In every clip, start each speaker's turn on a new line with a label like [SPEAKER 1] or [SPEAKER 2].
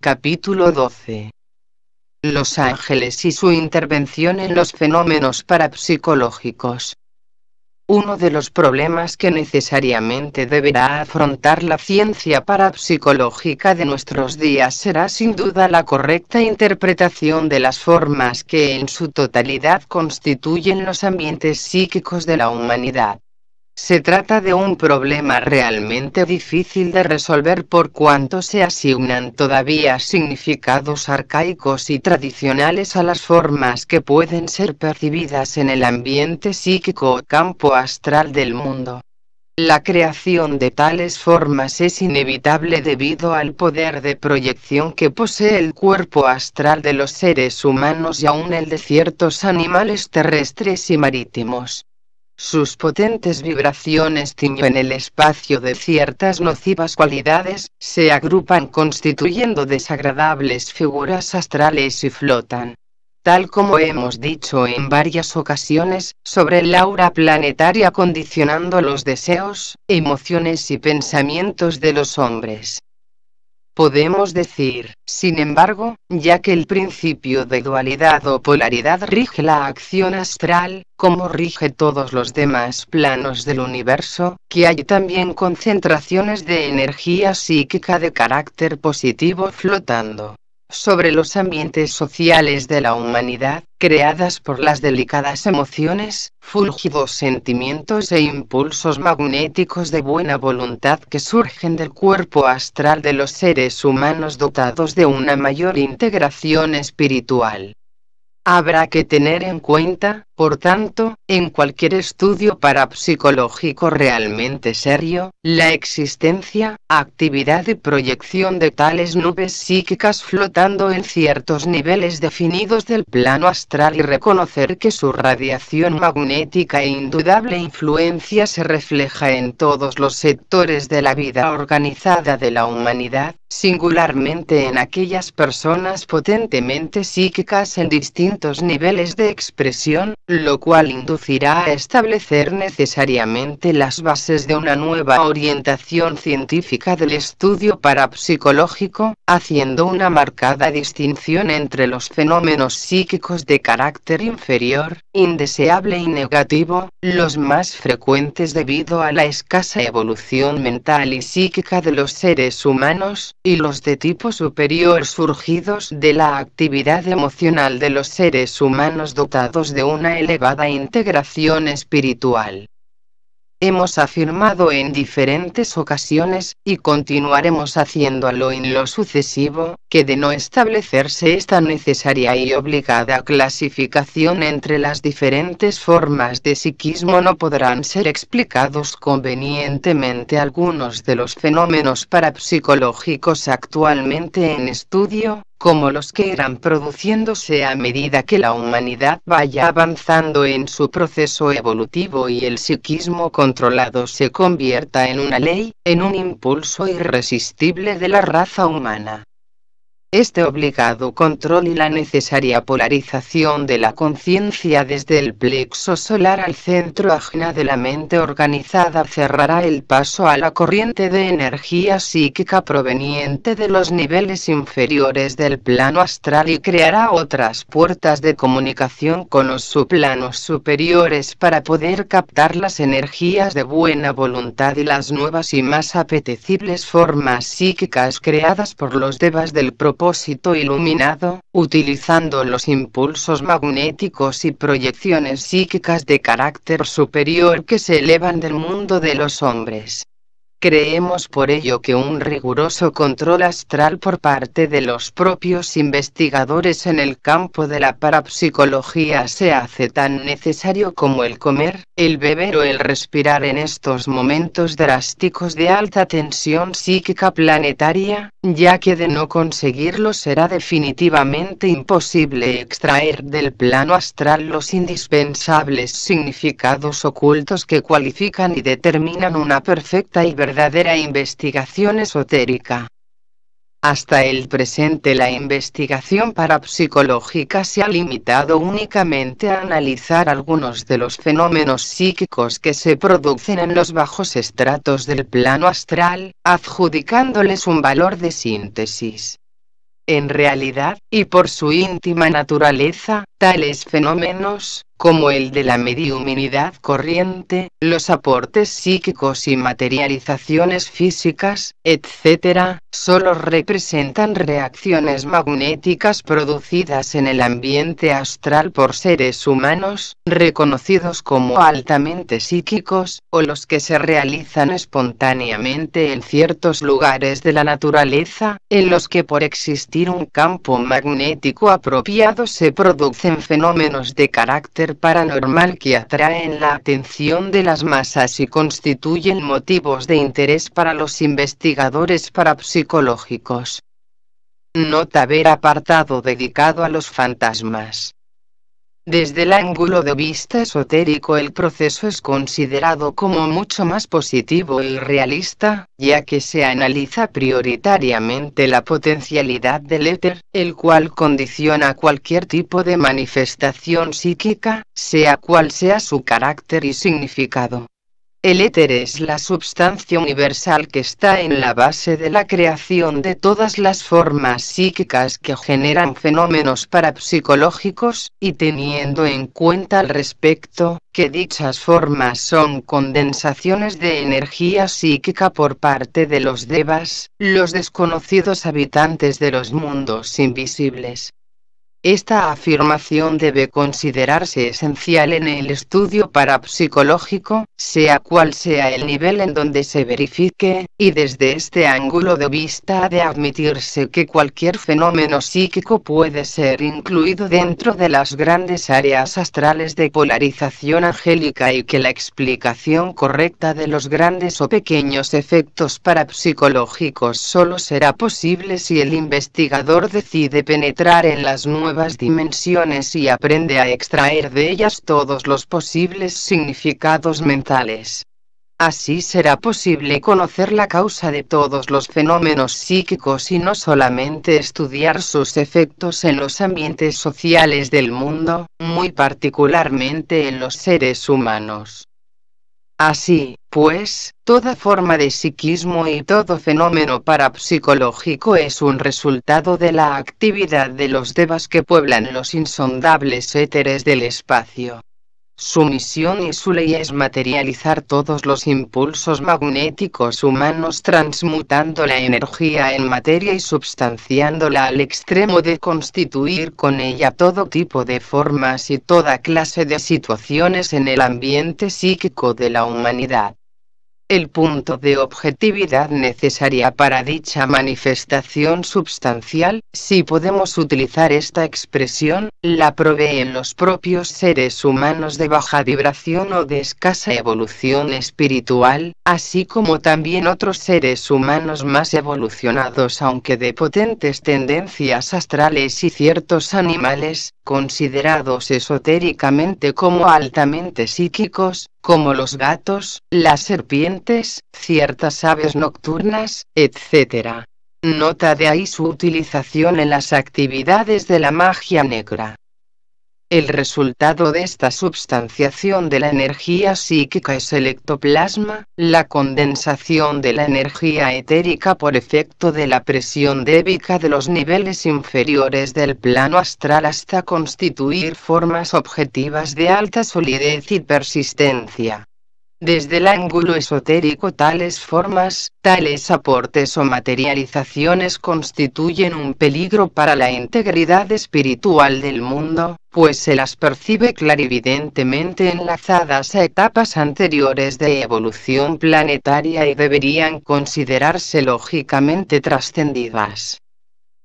[SPEAKER 1] Capítulo 12. Los ángeles y su intervención en los fenómenos parapsicológicos. Uno de los problemas que necesariamente deberá afrontar la ciencia parapsicológica de nuestros días será sin duda la correcta interpretación de las formas que en su totalidad constituyen los ambientes psíquicos de la humanidad. Se trata de un problema realmente difícil de resolver por cuanto se asignan todavía significados arcaicos y tradicionales a las formas que pueden ser percibidas en el ambiente psíquico o campo astral del mundo. La creación de tales formas es inevitable debido al poder de proyección que posee el cuerpo astral de los seres humanos y aún el de ciertos animales terrestres y marítimos. Sus potentes vibraciones tiñen el espacio de ciertas nocivas cualidades, se agrupan constituyendo desagradables figuras astrales y flotan. Tal como hemos dicho en varias ocasiones, sobre el aura planetaria condicionando los deseos, emociones y pensamientos de los hombres. Podemos decir, sin embargo, ya que el principio de dualidad o polaridad rige la acción astral, como rige todos los demás planos del universo, que hay también concentraciones de energía psíquica de carácter positivo flotando sobre los ambientes sociales de la humanidad, creadas por las delicadas emociones, fúlgidos sentimientos e impulsos magnéticos de buena voluntad que surgen del cuerpo astral de los seres humanos dotados de una mayor integración espiritual. Habrá que tener en cuenta, por tanto, en cualquier estudio parapsicológico realmente serio, la existencia, actividad y proyección de tales nubes psíquicas flotando en ciertos niveles definidos del plano astral y reconocer que su radiación magnética e indudable influencia se refleja en todos los sectores de la vida organizada de la humanidad, singularmente en aquellas personas potentemente psíquicas en distintos niveles de expresión, lo cual inducirá a establecer necesariamente las bases de una nueva orientación científica del estudio parapsicológico, haciendo una marcada distinción entre los fenómenos psíquicos de carácter inferior, indeseable y negativo, los más frecuentes debido a la escasa evolución mental y psíquica de los seres humanos, y los de tipo superior surgidos de la actividad emocional de los seres humanos dotados de una elevada integración espiritual. Hemos afirmado en diferentes ocasiones, y continuaremos haciéndolo en lo sucesivo, que de no establecerse esta necesaria y obligada clasificación entre las diferentes formas de psiquismo no podrán ser explicados convenientemente algunos de los fenómenos parapsicológicos actualmente en estudio, como los que irán produciéndose a medida que la humanidad vaya avanzando en su proceso evolutivo y el psiquismo controlado se convierta en una ley, en un impulso irresistible de la raza humana este obligado control y la necesaria polarización de la conciencia desde el plexo solar al centro ajena de la mente organizada cerrará el paso a la corriente de energía psíquica proveniente de los niveles inferiores del plano astral y creará otras puertas de comunicación con los subplanos superiores para poder captar las energías de buena voluntad y las nuevas y más apetecibles formas psíquicas creadas por los devas del propio iluminado, utilizando los impulsos magnéticos y proyecciones psíquicas de carácter superior que se elevan del mundo de los hombres. Creemos por ello que un riguroso control astral por parte de los propios investigadores en el campo de la parapsicología se hace tan necesario como el comer, el beber o el respirar en estos momentos drásticos de alta tensión psíquica planetaria, ya que de no conseguirlo será definitivamente imposible extraer del plano astral los indispensables significados ocultos que cualifican y determinan una perfecta y verdadera investigación esotérica. Hasta el presente la investigación parapsicológica se ha limitado únicamente a analizar algunos de los fenómenos psíquicos que se producen en los bajos estratos del plano astral, adjudicándoles un valor de síntesis. En realidad, y por su íntima naturaleza, Tales fenómenos, como el de la mediuminidad corriente, los aportes psíquicos y materializaciones físicas, etc., solo representan reacciones magnéticas producidas en el ambiente astral por seres humanos, reconocidos como altamente psíquicos, o los que se realizan espontáneamente en ciertos lugares de la naturaleza, en los que por existir un campo magnético apropiado se producen fenómenos de carácter paranormal que atraen la atención de las masas y constituyen motivos de interés para los investigadores parapsicológicos. Nota ver apartado dedicado a los fantasmas. Desde el ángulo de vista esotérico el proceso es considerado como mucho más positivo y realista, ya que se analiza prioritariamente la potencialidad del éter, el cual condiciona cualquier tipo de manifestación psíquica, sea cual sea su carácter y significado. El éter es la substancia universal que está en la base de la creación de todas las formas psíquicas que generan fenómenos parapsicológicos, y teniendo en cuenta al respecto, que dichas formas son condensaciones de energía psíquica por parte de los devas, los desconocidos habitantes de los mundos invisibles. Esta afirmación debe considerarse esencial en el estudio parapsicológico, sea cual sea el nivel en donde se verifique, y desde este ángulo de vista ha de admitirse que cualquier fenómeno psíquico puede ser incluido dentro de las grandes áreas astrales de polarización angélica y que la explicación correcta de los grandes o pequeños efectos parapsicológicos solo será posible si el investigador decide penetrar en las nuevas dimensiones y aprende a extraer de ellas todos los posibles significados mentales Así será posible conocer la causa de todos los fenómenos psíquicos y no solamente estudiar sus efectos en los ambientes sociales del mundo, muy particularmente en los seres humanos. Así, pues, toda forma de psiquismo y todo fenómeno parapsicológico es un resultado de la actividad de los devas que pueblan los insondables éteres del espacio. Su misión y su ley es materializar todos los impulsos magnéticos humanos transmutando la energía en materia y substanciándola al extremo de constituir con ella todo tipo de formas y toda clase de situaciones en el ambiente psíquico de la humanidad el punto de objetividad necesaria para dicha manifestación substancial, si podemos utilizar esta expresión, la proveen los propios seres humanos de baja vibración o de escasa evolución espiritual, así como también otros seres humanos más evolucionados aunque de potentes tendencias astrales y ciertos animales, considerados esotéricamente como altamente psíquicos, como los gatos, las serpientes, ciertas aves nocturnas, etc. Nota de ahí su utilización en las actividades de la magia negra. El resultado de esta substanciación de la energía psíquica es el ectoplasma, la condensación de la energía etérica por efecto de la presión débica de los niveles inferiores del plano astral hasta constituir formas objetivas de alta solidez y persistencia. Desde el ángulo esotérico tales formas, tales aportes o materializaciones constituyen un peligro para la integridad espiritual del mundo, pues se las percibe clarividentemente enlazadas a etapas anteriores de evolución planetaria y deberían considerarse lógicamente trascendidas.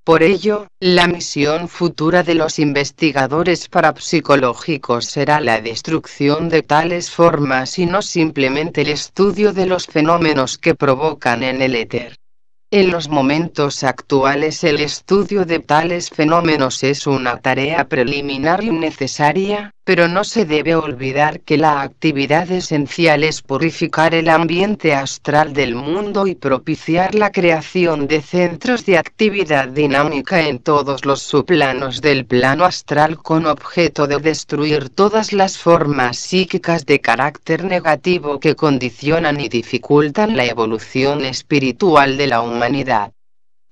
[SPEAKER 1] Por ello, la misión futura de los investigadores parapsicológicos será la destrucción de tales formas y no simplemente el estudio de los fenómenos que provocan en el éter. En los momentos actuales el estudio de tales fenómenos es una tarea preliminar y necesaria, pero no se debe olvidar que la actividad esencial es purificar el ambiente astral del mundo y propiciar la creación de centros de actividad dinámica en todos los subplanos del plano astral con objeto de destruir todas las formas psíquicas de carácter negativo que condicionan y dificultan la evolución espiritual de la humanidad.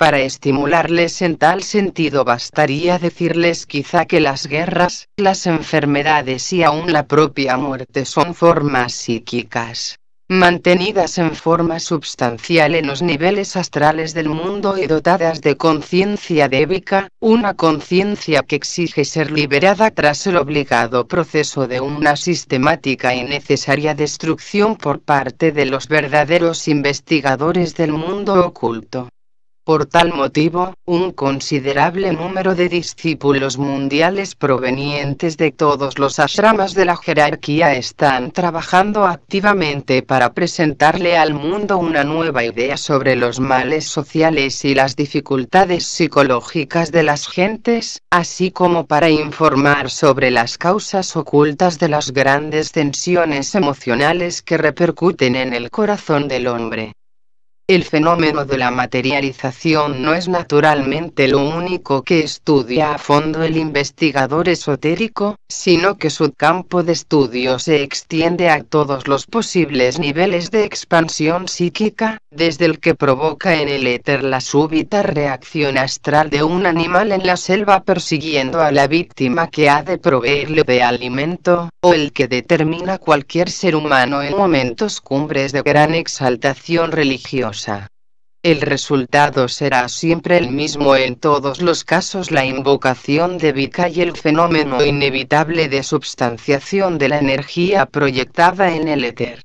[SPEAKER 1] Para estimularles en tal sentido bastaría decirles quizá que las guerras, las enfermedades y aún la propia muerte son formas psíquicas, mantenidas en forma substancial en los niveles astrales del mundo y dotadas de conciencia débica, una conciencia que exige ser liberada tras el obligado proceso de una sistemática y necesaria destrucción por parte de los verdaderos investigadores del mundo oculto. Por tal motivo, un considerable número de discípulos mundiales provenientes de todos los ashramas de la jerarquía están trabajando activamente para presentarle al mundo una nueva idea sobre los males sociales y las dificultades psicológicas de las gentes, así como para informar sobre las causas ocultas de las grandes tensiones emocionales que repercuten en el corazón del hombre. El fenómeno de la materialización no es naturalmente lo único que estudia a fondo el investigador esotérico, sino que su campo de estudio se extiende a todos los posibles niveles de expansión psíquica, desde el que provoca en el éter la súbita reacción astral de un animal en la selva persiguiendo a la víctima que ha de proveerle de alimento, o el que determina cualquier ser humano en momentos cumbres de gran exaltación religiosa el resultado será siempre el mismo en todos los casos la invocación de Vika y el fenómeno inevitable de substanciación de la energía proyectada en el éter.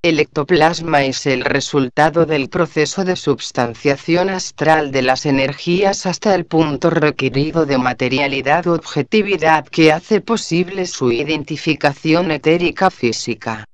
[SPEAKER 1] El ectoplasma es el resultado del proceso de substanciación astral de las energías hasta el punto requerido de materialidad objetividad que hace posible su identificación etérica física.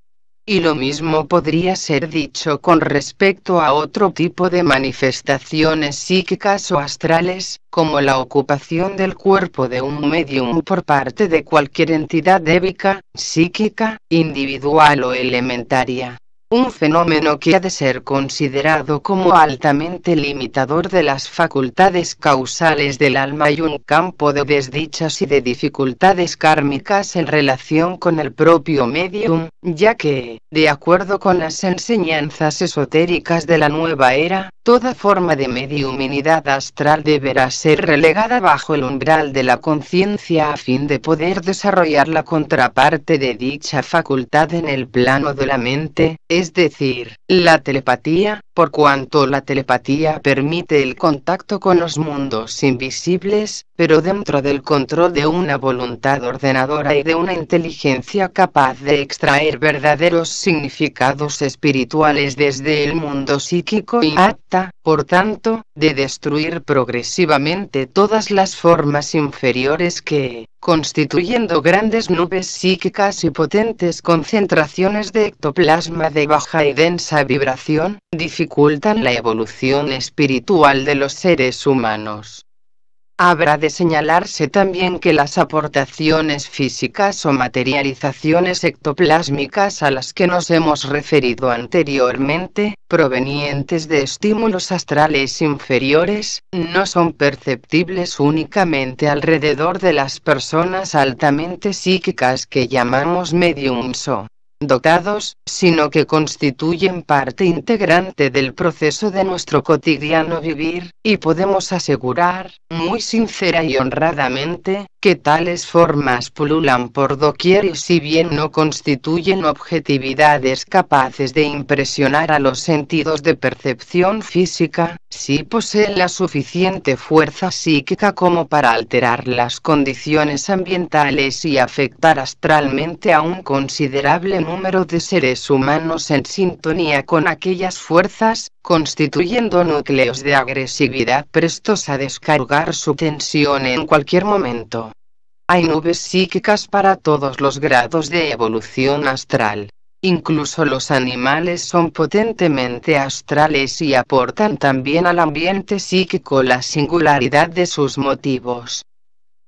[SPEAKER 1] Y lo mismo podría ser dicho con respecto a otro tipo de manifestaciones psíquicas o astrales, como la ocupación del cuerpo de un medium por parte de cualquier entidad débica, psíquica, individual o elementaria un fenómeno que ha de ser considerado como altamente limitador de las facultades causales del alma y un campo de desdichas y de dificultades kármicas en relación con el propio medium, ya que, de acuerdo con las enseñanzas esotéricas de la nueva era, toda forma de mediuminidad astral deberá ser relegada bajo el umbral de la conciencia a fin de poder desarrollar la contraparte de dicha facultad en el plano de la mente, es decir, la telepatía, por cuanto la telepatía permite el contacto con los mundos invisibles, pero dentro del control de una voluntad ordenadora y de una inteligencia capaz de extraer verdaderos significados espirituales desde el mundo psíquico y apta, por tanto, de destruir progresivamente todas las formas inferiores que, constituyendo grandes nubes psíquicas y potentes concentraciones de ectoplasma de baja y densa vibración, la evolución espiritual de los seres humanos. Habrá de señalarse también que las aportaciones físicas o materializaciones ectoplásmicas a las que nos hemos referido anteriormente, provenientes de estímulos astrales inferiores, no son perceptibles únicamente alrededor de las personas altamente psíquicas que llamamos mediums o dotados, sino que constituyen parte integrante del proceso de nuestro cotidiano vivir, y podemos asegurar, muy sincera y honradamente, que tales formas pululan por doquier y si bien no constituyen objetividades capaces de impresionar a los sentidos de percepción física, si poseen la suficiente fuerza psíquica como para alterar las condiciones ambientales y afectar astralmente a un considerable número de seres humanos en sintonía con aquellas fuerzas, constituyendo núcleos de agresividad prestos a descargar su tensión en cualquier momento. Hay nubes psíquicas para todos los grados de evolución astral. Incluso los animales son potentemente astrales y aportan también al ambiente psíquico la singularidad de sus motivos.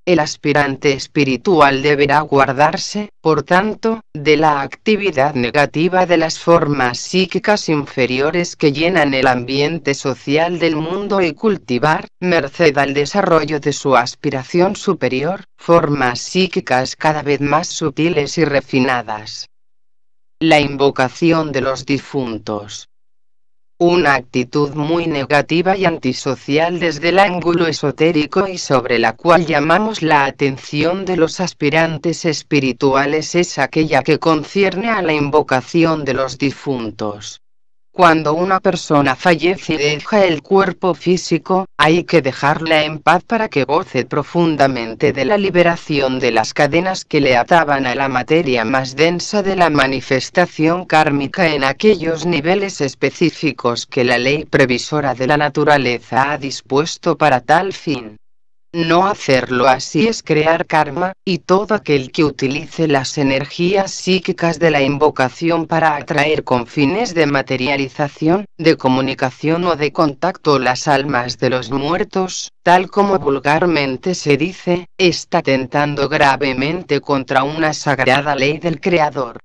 [SPEAKER 1] El aspirante espiritual deberá guardarse, por tanto, de la actividad negativa de las formas psíquicas inferiores que llenan el ambiente social del mundo y cultivar, merced al desarrollo de su aspiración superior, formas psíquicas cada vez más sutiles y refinadas. La invocación de los difuntos una actitud muy negativa y antisocial desde el ángulo esotérico y sobre la cual llamamos la atención de los aspirantes espirituales es aquella que concierne a la invocación de los difuntos. Cuando una persona fallece y deja el cuerpo físico, hay que dejarla en paz para que goce profundamente de la liberación de las cadenas que le ataban a la materia más densa de la manifestación kármica en aquellos niveles específicos que la ley previsora de la naturaleza ha dispuesto para tal fin. No hacerlo así es crear karma, y todo aquel que utilice las energías psíquicas de la invocación para atraer con fines de materialización, de comunicación o de contacto las almas de los muertos, tal como vulgarmente se dice, está tentando gravemente contra una sagrada ley del Creador.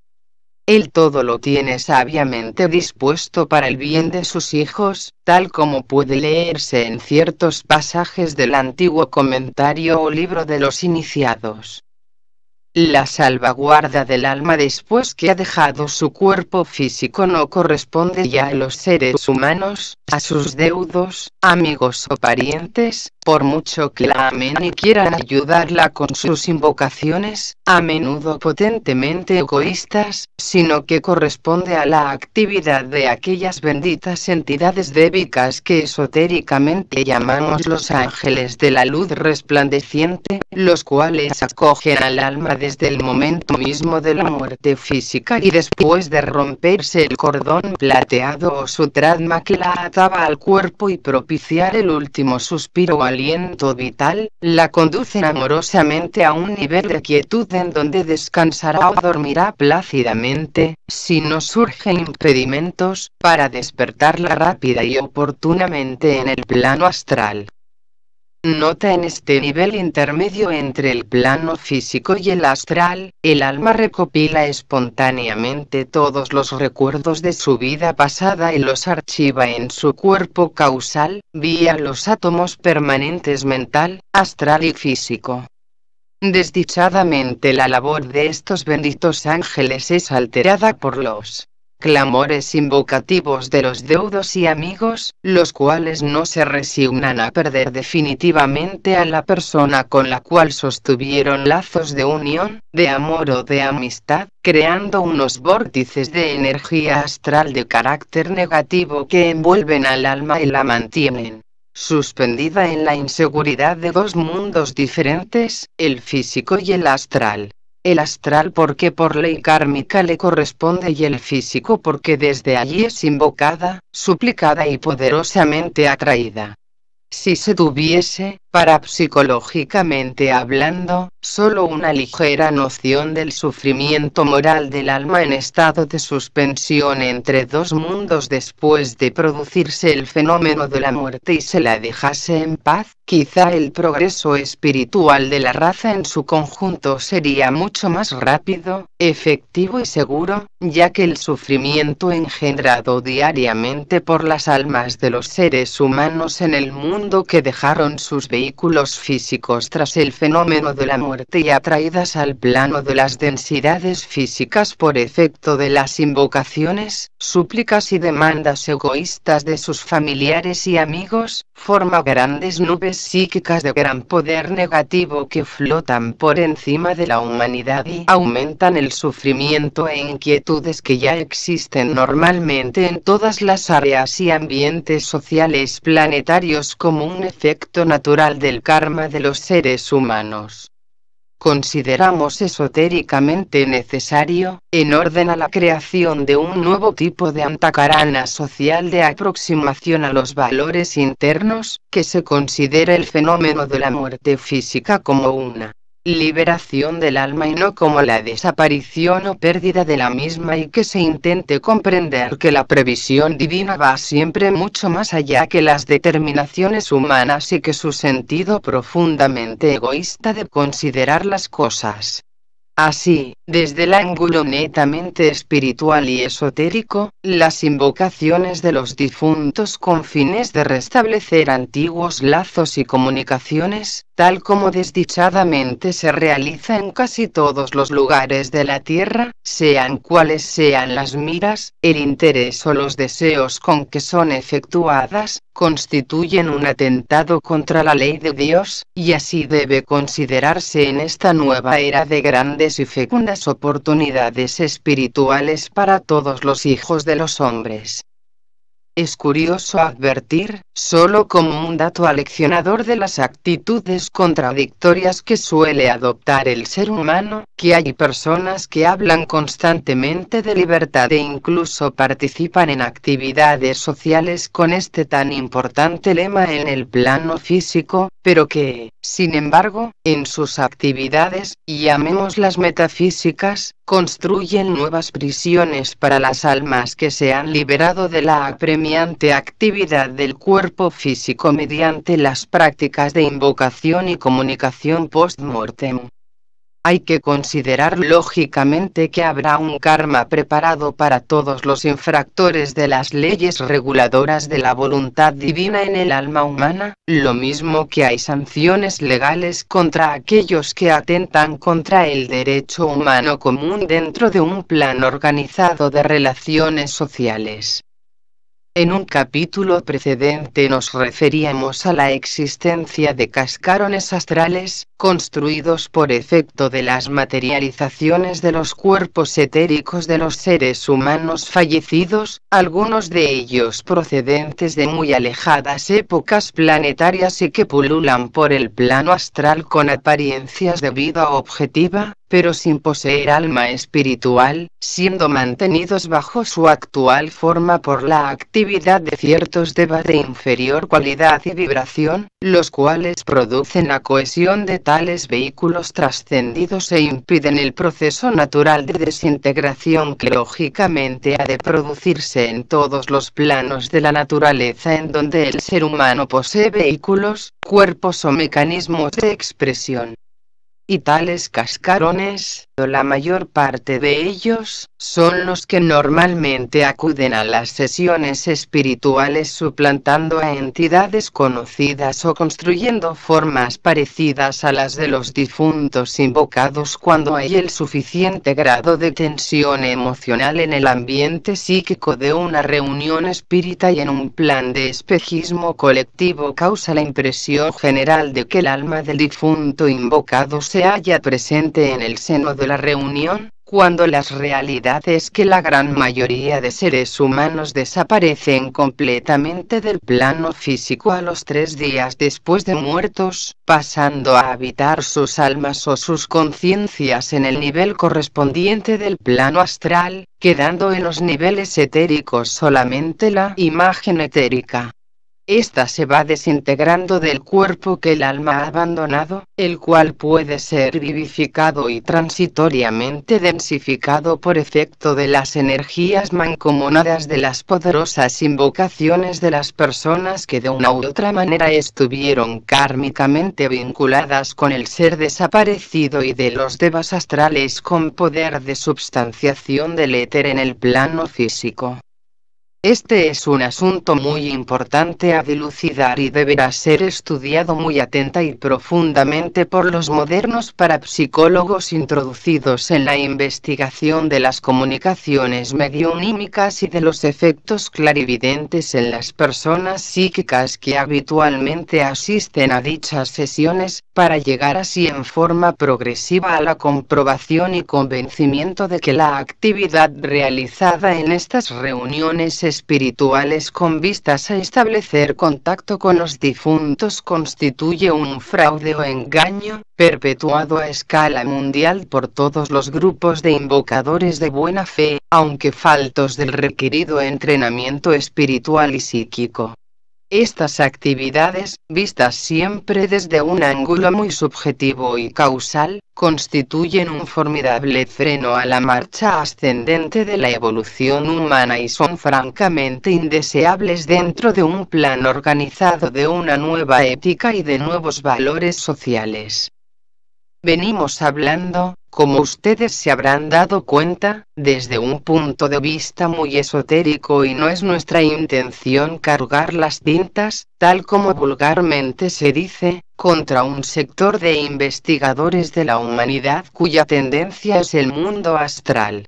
[SPEAKER 1] Él todo lo tiene sabiamente dispuesto para el bien de sus hijos, tal como puede leerse en ciertos pasajes del antiguo comentario o libro de los iniciados. La salvaguarda del alma después que ha dejado su cuerpo físico no corresponde ya a los seres humanos, a sus deudos, amigos o parientes, por mucho que la amen y quieran ayudarla con sus invocaciones, a menudo potentemente egoístas, sino que corresponde a la actividad de aquellas benditas entidades débicas que esotéricamente llamamos los ángeles de la luz resplandeciente, los cuales acogen al alma desde el momento mismo de la muerte física y después de romperse el cordón plateado o su trama que la ataba al cuerpo y propiciar el último suspiro o aliento vital, la conducen amorosamente a un nivel de quietud en donde descansará o dormirá plácidamente, si no surgen impedimentos, para despertarla rápida y oportunamente en el plano astral. Nota en este nivel intermedio entre el plano físico y el astral, el alma recopila espontáneamente todos los recuerdos de su vida pasada y los archiva en su cuerpo causal, vía los átomos permanentes mental, astral y físico. Desdichadamente la labor de estos benditos ángeles es alterada por los clamores invocativos de los deudos y amigos, los cuales no se resignan a perder definitivamente a la persona con la cual sostuvieron lazos de unión, de amor o de amistad, creando unos vórtices de energía astral de carácter negativo que envuelven al alma y la mantienen suspendida en la inseguridad de dos mundos diferentes, el físico y el astral el astral porque por ley kármica le corresponde y el físico porque desde allí es invocada, suplicada y poderosamente atraída. Si se tuviese, psicológicamente hablando, solo una ligera noción del sufrimiento moral del alma en estado de suspensión entre dos mundos después de producirse el fenómeno de la muerte y se la dejase en paz, quizá el progreso espiritual de la raza en su conjunto sería mucho más rápido, efectivo y seguro, ya que el sufrimiento engendrado diariamente por las almas de los seres humanos en el mundo que dejaron sus vehículos físicos tras el fenómeno de la muerte y atraídas al plano de las densidades físicas por efecto de las invocaciones, súplicas y demandas egoístas de sus familiares y amigos, forma grandes nubes psíquicas de gran poder negativo que flotan por encima de la humanidad y aumentan el sufrimiento e inquietudes que ya existen normalmente en todas las áreas y ambientes sociales planetarios como un efecto natural del karma de los seres humanos consideramos esotéricamente necesario, en orden a la creación de un nuevo tipo de antacarana social de aproximación a los valores internos, que se considera el fenómeno de la muerte física como una liberación del alma y no como la desaparición o pérdida de la misma y que se intente comprender que la previsión divina va siempre mucho más allá que las determinaciones humanas y que su sentido profundamente egoísta de considerar las cosas. Así, desde el ángulo netamente espiritual y esotérico, las invocaciones de los difuntos con fines de restablecer antiguos lazos y comunicaciones, tal como desdichadamente se realiza en casi todos los lugares de la tierra, sean cuales sean las miras, el interés o los deseos con que son efectuadas, constituyen un atentado contra la ley de Dios, y así debe considerarse en esta nueva era de grandes y fecundas oportunidades espirituales para todos los hijos de los hombres. Es curioso advertir, solo como un dato aleccionador de las actitudes contradictorias que suele adoptar el ser humano, que hay personas que hablan constantemente de libertad e incluso participan en actividades sociales con este tan importante lema en el plano físico, pero que, sin embargo, en sus actividades, llamémoslas metafísicas, construyen nuevas prisiones para las almas que se han liberado de la apremiante actividad del cuerpo físico mediante las prácticas de invocación y comunicación post-mortem hay que considerar lógicamente que habrá un karma preparado para todos los infractores de las leyes reguladoras de la voluntad divina en el alma humana, lo mismo que hay sanciones legales contra aquellos que atentan contra el derecho humano común dentro de un plan organizado de relaciones sociales. En un capítulo precedente nos referíamos a la existencia de cascarones astrales, construidos por efecto de las materializaciones de los cuerpos etéricos de los seres humanos fallecidos, algunos de ellos procedentes de muy alejadas épocas planetarias y que pululan por el plano astral con apariencias de vida objetiva, pero sin poseer alma espiritual, siendo mantenidos bajo su actual forma por la actividad de ciertos devas de inferior cualidad y vibración, los cuales producen la cohesión de tales vehículos trascendidos e impiden el proceso natural de desintegración que lógicamente ha de producirse en todos los planos de la naturaleza en donde el ser humano posee vehículos, cuerpos o mecanismos de expresión y tales cascarones la mayor parte de ellos, son los que normalmente acuden a las sesiones espirituales suplantando a entidades conocidas o construyendo formas parecidas a las de los difuntos invocados cuando hay el suficiente grado de tensión emocional en el ambiente psíquico de una reunión espírita y en un plan de espejismo colectivo causa la impresión general de que el alma del difunto invocado se halla presente en el seno de la reunión, cuando las realidades que la gran mayoría de seres humanos desaparecen completamente del plano físico a los tres días después de muertos, pasando a habitar sus almas o sus conciencias en el nivel correspondiente del plano astral, quedando en los niveles etéricos solamente la imagen etérica. Esta se va desintegrando del cuerpo que el alma ha abandonado, el cual puede ser vivificado y transitoriamente densificado por efecto de las energías mancomunadas de las poderosas invocaciones de las personas que de una u otra manera estuvieron kármicamente vinculadas con el ser desaparecido y de los devas astrales con poder de substanciación del éter en el plano físico. Este es un asunto muy importante a dilucidar y deberá ser estudiado muy atenta y profundamente por los modernos parapsicólogos introducidos en la investigación de las comunicaciones medionímicas y de los efectos clarividentes en las personas psíquicas que habitualmente asisten a dichas sesiones, para llegar así en forma progresiva a la comprobación y convencimiento de que la actividad realizada en estas reuniones es espirituales con vistas a establecer contacto con los difuntos constituye un fraude o engaño, perpetuado a escala mundial por todos los grupos de invocadores de buena fe, aunque faltos del requerido entrenamiento espiritual y psíquico. Estas actividades, vistas siempre desde un ángulo muy subjetivo y causal, constituyen un formidable freno a la marcha ascendente de la evolución humana y son francamente indeseables dentro de un plan organizado de una nueva ética y de nuevos valores sociales. Venimos hablando, como ustedes se habrán dado cuenta, desde un punto de vista muy esotérico y no es nuestra intención cargar las tintas, tal como vulgarmente se dice, contra un sector de investigadores de la humanidad cuya tendencia es el mundo astral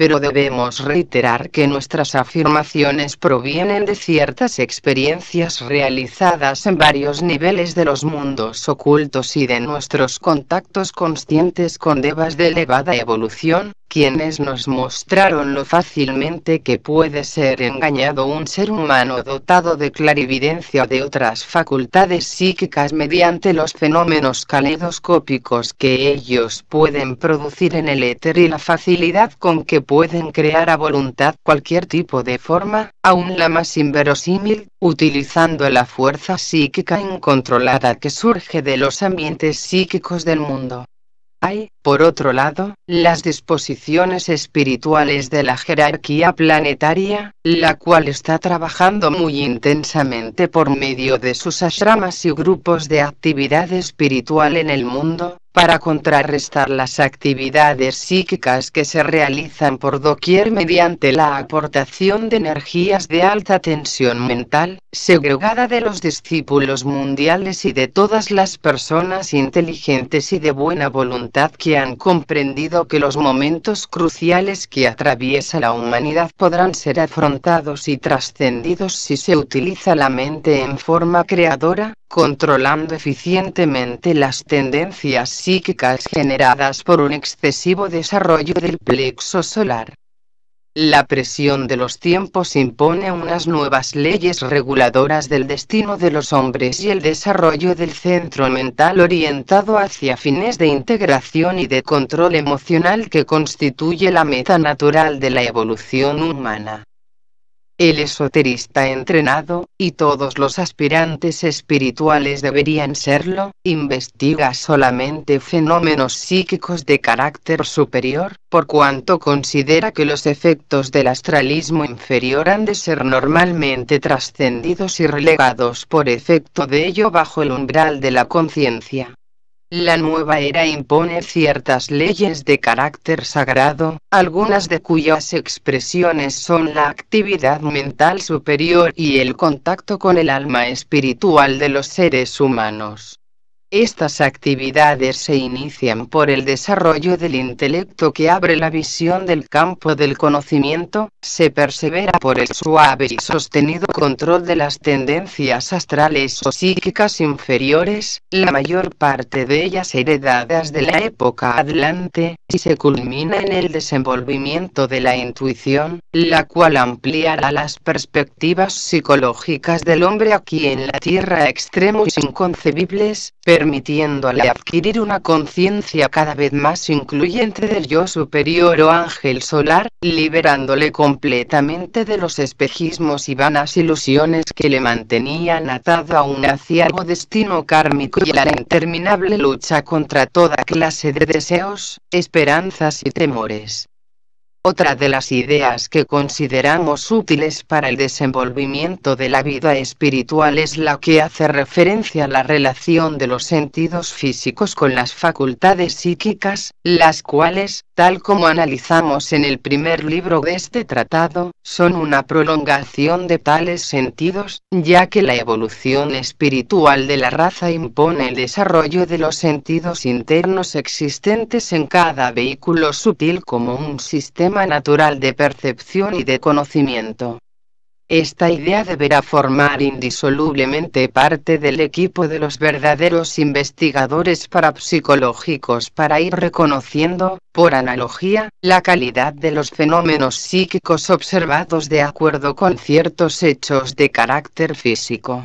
[SPEAKER 1] pero debemos reiterar que nuestras afirmaciones provienen de ciertas experiencias realizadas en varios niveles de los mundos ocultos y de nuestros contactos conscientes con devas de elevada evolución, quienes nos mostraron lo fácilmente que puede ser engañado un ser humano dotado de clarividencia de otras facultades psíquicas mediante los fenómenos caleidoscópicos que ellos pueden producir en el éter y la facilidad con que pueden crear a voluntad cualquier tipo de forma, aún la más inverosímil, utilizando la fuerza psíquica incontrolada que surge de los ambientes psíquicos del mundo. Hay, por otro lado, las disposiciones espirituales de la jerarquía planetaria, la cual está trabajando muy intensamente por medio de sus ashramas y grupos de actividad espiritual en el mundo, para contrarrestar las actividades psíquicas que se realizan por doquier mediante la aportación de energías de alta tensión mental, segregada de los discípulos mundiales y de todas las personas inteligentes y de buena voluntad que han comprendido que los momentos cruciales que atraviesa la humanidad podrán ser afrontados y trascendidos si se utiliza la mente en forma creadora, controlando eficientemente las tendencias psíquicas generadas por un excesivo desarrollo del plexo solar. La presión de los tiempos impone unas nuevas leyes reguladoras del destino de los hombres y el desarrollo del centro mental orientado hacia fines de integración y de control emocional que constituye la meta natural de la evolución humana el esoterista entrenado, y todos los aspirantes espirituales deberían serlo, investiga solamente fenómenos psíquicos de carácter superior, por cuanto considera que los efectos del astralismo inferior han de ser normalmente trascendidos y relegados por efecto de ello bajo el umbral de la conciencia. La nueva era impone ciertas leyes de carácter sagrado, algunas de cuyas expresiones son la actividad mental superior y el contacto con el alma espiritual de los seres humanos. Estas actividades se inician por el desarrollo del intelecto que abre la visión del campo del conocimiento, se persevera por el suave y sostenido control de las tendencias astrales o psíquicas inferiores, la mayor parte de ellas heredadas de la época adelante, y se culmina en el desenvolvimiento de la intuición, la cual ampliará las perspectivas psicológicas del hombre aquí en la Tierra extremos inconcebibles, permitiéndole adquirir una conciencia cada vez más incluyente del yo superior o ángel solar, liberándole completamente de los espejismos y vanas ilusiones que le mantenían atado a un aciago destino kármico y a la interminable lucha contra toda clase de deseos, esperanzas y temores. Otra de las ideas que consideramos útiles para el desenvolvimiento de la vida espiritual es la que hace referencia a la relación de los sentidos físicos con las facultades psíquicas, las cuales, tal como analizamos en el primer libro de este tratado, son una prolongación de tales sentidos, ya que la evolución espiritual de la raza impone el desarrollo de los sentidos internos existentes en cada vehículo sutil como un sistema natural de percepción y de conocimiento. Esta idea deberá formar indisolublemente parte del equipo de los verdaderos investigadores parapsicológicos para ir reconociendo, por analogía, la calidad de los fenómenos psíquicos observados de acuerdo con ciertos hechos de carácter físico.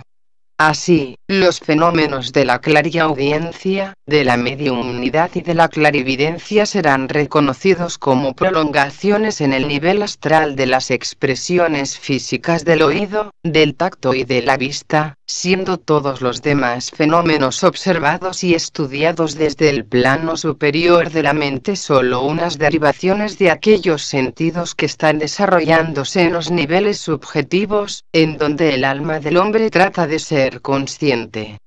[SPEAKER 1] Así, los fenómenos de la clariaudiencia, de la mediumnidad y de la clarividencia serán reconocidos como prolongaciones en el nivel astral de las expresiones físicas del oído, del tacto y de la vista, siendo todos los demás fenómenos observados y estudiados desde el plano superior de la mente solo unas derivaciones de aquellos sentidos que están desarrollándose en los niveles subjetivos, en donde el alma del hombre trata de ser consciente.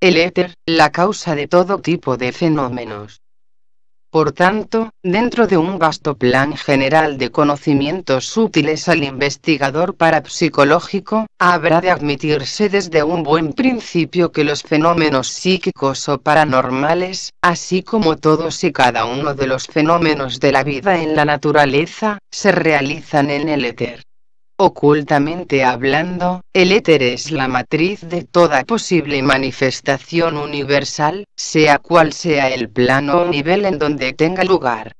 [SPEAKER 1] El éter, la causa de todo tipo de fenómenos. Por tanto, dentro de un vasto plan general de conocimientos útiles al investigador parapsicológico, habrá de admitirse desde un buen principio que los fenómenos psíquicos o paranormales, así como todos y cada uno de los fenómenos de la vida en la naturaleza, se realizan en el éter. Ocultamente hablando, el éter es la matriz de toda posible manifestación universal, sea cual sea el plano o nivel en donde tenga lugar.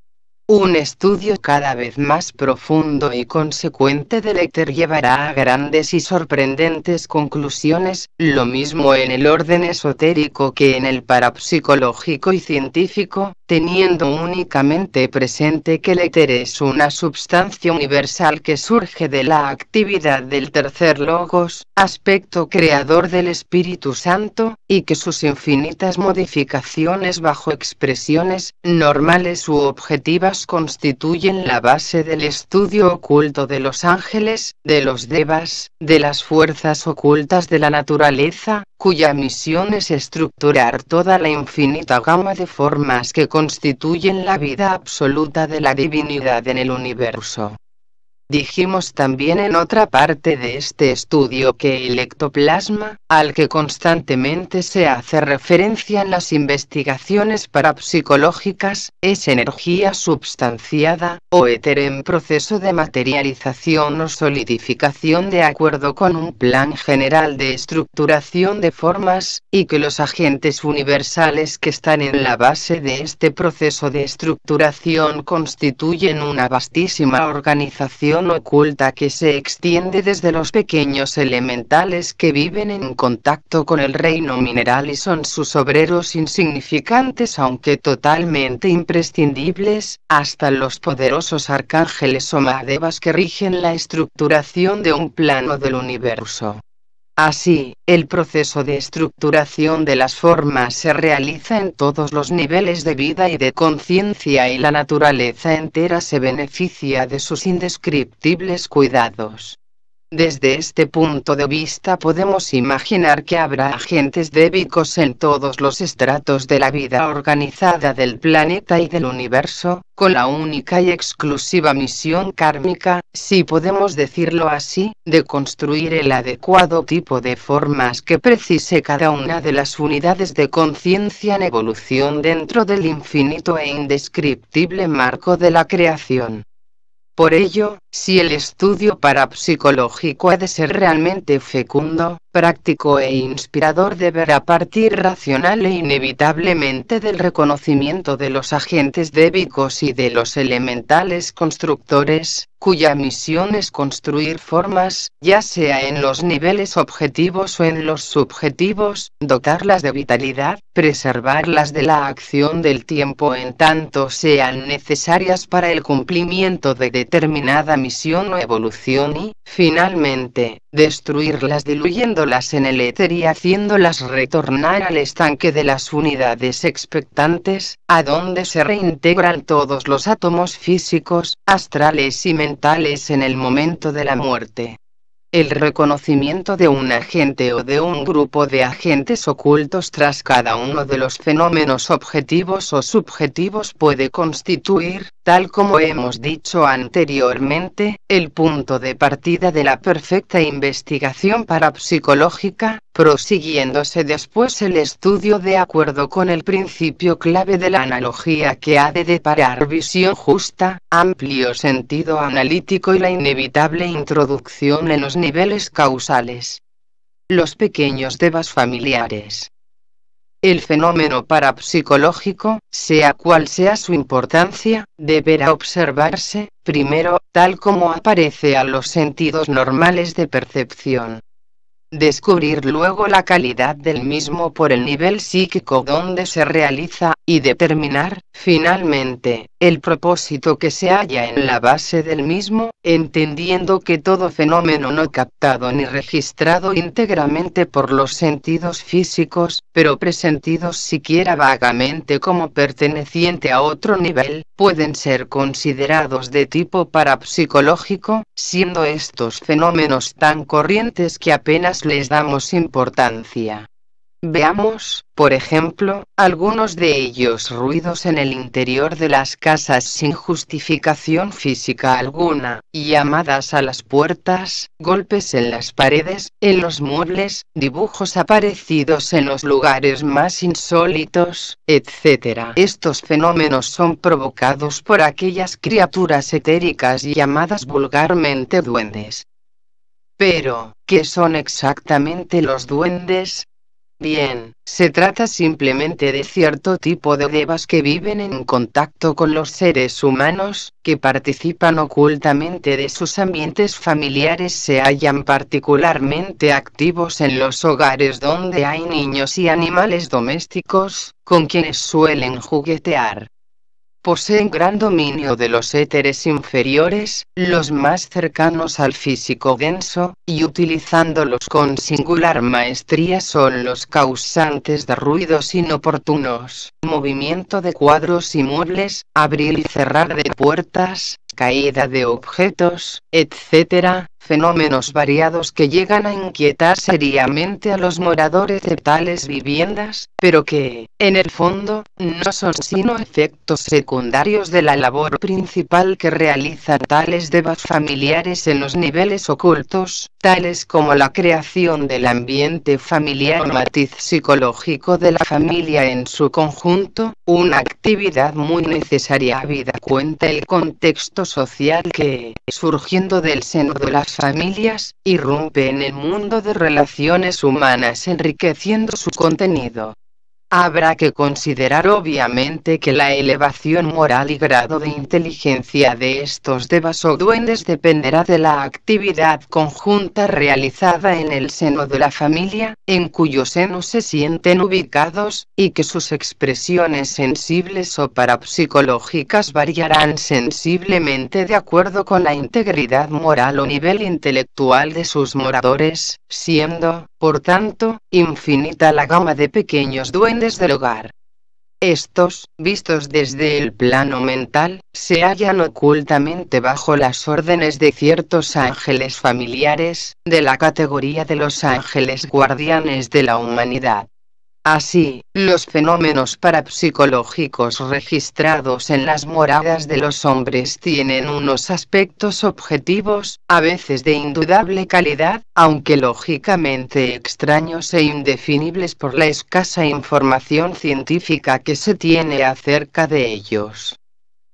[SPEAKER 1] Un estudio cada vez más profundo y consecuente del éter llevará a grandes y sorprendentes conclusiones, lo mismo en el orden esotérico que en el parapsicológico y científico, teniendo únicamente presente que el éter e es una sustancia universal que surge de la actividad del tercer logos, aspecto creador del Espíritu Santo, y que sus infinitas modificaciones bajo expresiones, normales u objetivas constituyen la base del estudio oculto de los ángeles, de los devas, de las fuerzas ocultas de la naturaleza, cuya misión es estructurar toda la infinita gama de formas que constituyen la vida absoluta de la divinidad en el universo. Dijimos también en otra parte de este estudio que el ectoplasma, al que constantemente se hace referencia en las investigaciones parapsicológicas, es energía substanciada, o éter en proceso de materialización o solidificación de acuerdo con un plan general de estructuración de formas, y que los agentes universales que están en la base de este proceso de estructuración constituyen una vastísima organización oculta que se extiende desde los pequeños elementales que viven en contacto con el reino mineral y son sus obreros insignificantes aunque totalmente imprescindibles, hasta los poderosos arcángeles o madevas que rigen la estructuración de un plano del universo. Así, el proceso de estructuración de las formas se realiza en todos los niveles de vida y de conciencia y la naturaleza entera se beneficia de sus indescriptibles cuidados. Desde este punto de vista podemos imaginar que habrá agentes débicos en todos los estratos de la vida organizada del planeta y del universo, con la única y exclusiva misión kármica, si podemos decirlo así, de construir el adecuado tipo de formas que precise cada una de las unidades de conciencia en evolución dentro del infinito e indescriptible marco de la creación. Por ello, si el estudio parapsicológico ha de ser realmente fecundo, práctico e inspirador deberá partir racional e inevitablemente del reconocimiento de los agentes débicos y de los elementales constructores, cuya misión es construir formas, ya sea en los niveles objetivos o en los subjetivos, dotarlas de vitalidad, preservarlas de la acción del tiempo en tanto sean necesarias para el cumplimiento de determinada misión o evolución y, finalmente, destruirlas diluyendo las en el éter y haciéndolas retornar al estanque de las unidades expectantes, a donde se reintegran todos los átomos físicos, astrales y mentales en el momento de la muerte el reconocimiento de un agente o de un grupo de agentes ocultos tras cada uno de los fenómenos objetivos o subjetivos puede constituir, tal como hemos dicho anteriormente, el punto de partida de la perfecta investigación parapsicológica, prosiguiéndose después el estudio de acuerdo con el principio clave de la analogía que ha de deparar visión justa, amplio sentido analítico y la inevitable introducción en los niveles causales. Los pequeños debas familiares. El fenómeno parapsicológico, sea cual sea su importancia, deberá observarse, primero, tal como aparece a los sentidos normales de percepción descubrir luego la calidad del mismo por el nivel psíquico donde se realiza, y determinar, finalmente, el propósito que se halla en la base del mismo, entendiendo que todo fenómeno no captado ni registrado íntegramente por los sentidos físicos, pero presentidos siquiera vagamente como perteneciente a otro nivel, pueden ser considerados de tipo parapsicológico, siendo estos fenómenos tan corrientes que apenas les damos importancia. Veamos, por ejemplo, algunos de ellos ruidos en el interior de las casas sin justificación física alguna, llamadas a las puertas, golpes en las paredes, en los muebles, dibujos aparecidos en los lugares más insólitos, etc. Estos fenómenos son provocados por aquellas criaturas etéricas llamadas vulgarmente duendes, pero, ¿qué son exactamente los duendes? Bien, se trata simplemente de cierto tipo de devas que viven en contacto con los seres humanos, que participan ocultamente de sus ambientes familiares, se hallan particularmente activos en los hogares donde hay niños y animales domésticos, con quienes suelen juguetear poseen gran dominio de los éteres inferiores, los más cercanos al físico denso, y utilizándolos con singular maestría son los causantes de ruidos inoportunos, movimiento de cuadros y muebles, abrir y cerrar de puertas, caída de objetos, etc., fenómenos variados que llegan a inquietar seriamente a los moradores de tales viviendas, pero que, en el fondo, no son sino efectos secundarios de la labor principal que realizan tales debas familiares en los niveles ocultos, tales como la creación del ambiente familiar o matiz psicológico de la familia en su conjunto, una actividad muy necesaria a vida cuenta el contexto social que, surgiendo del seno de la familias, irrumpe en el mundo de relaciones humanas enriqueciendo su contenido. Habrá que considerar obviamente que la elevación moral y grado de inteligencia de estos devas o duendes dependerá de la actividad conjunta realizada en el seno de la familia, en cuyo seno se sienten ubicados, y que sus expresiones sensibles o parapsicológicas variarán sensiblemente de acuerdo con la integridad moral o nivel intelectual de sus moradores, siendo, por tanto, infinita la gama de pequeños duendes del hogar. Estos, vistos desde el plano mental, se hallan ocultamente bajo las órdenes de ciertos ángeles familiares, de la categoría de los ángeles guardianes de la humanidad. Así, los fenómenos parapsicológicos registrados en las moradas de los hombres tienen unos aspectos objetivos, a veces de indudable calidad, aunque lógicamente extraños e indefinibles por la escasa información científica que se tiene acerca de ellos.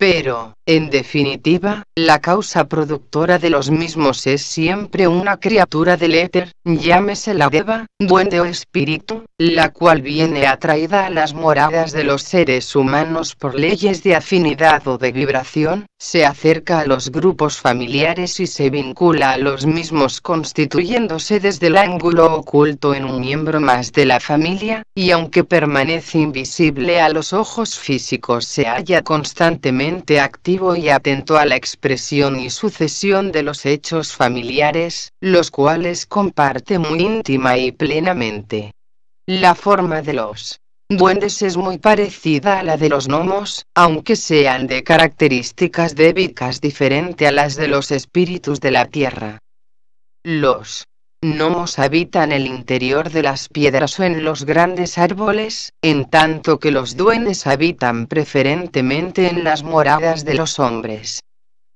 [SPEAKER 1] Pero, en definitiva, la causa productora de los mismos es siempre una criatura del éter, llámese la deva, duende o espíritu, la cual viene atraída a las moradas de los seres humanos por leyes de afinidad o de vibración, se acerca a los grupos familiares y se vincula a los mismos constituyéndose desde el ángulo oculto en un miembro más de la familia, y aunque permanece invisible a los ojos físicos se halla constantemente activo y atento a la expresión y sucesión de los hechos familiares, los cuales comparte muy íntima y plenamente. La forma de los duendes es muy parecida a la de los gnomos, aunque sean de características débicas diferente a las de los espíritus de la tierra. Los gnomos habitan el interior de las piedras o en los grandes árboles, en tanto que los duendes habitan preferentemente en las moradas de los hombres.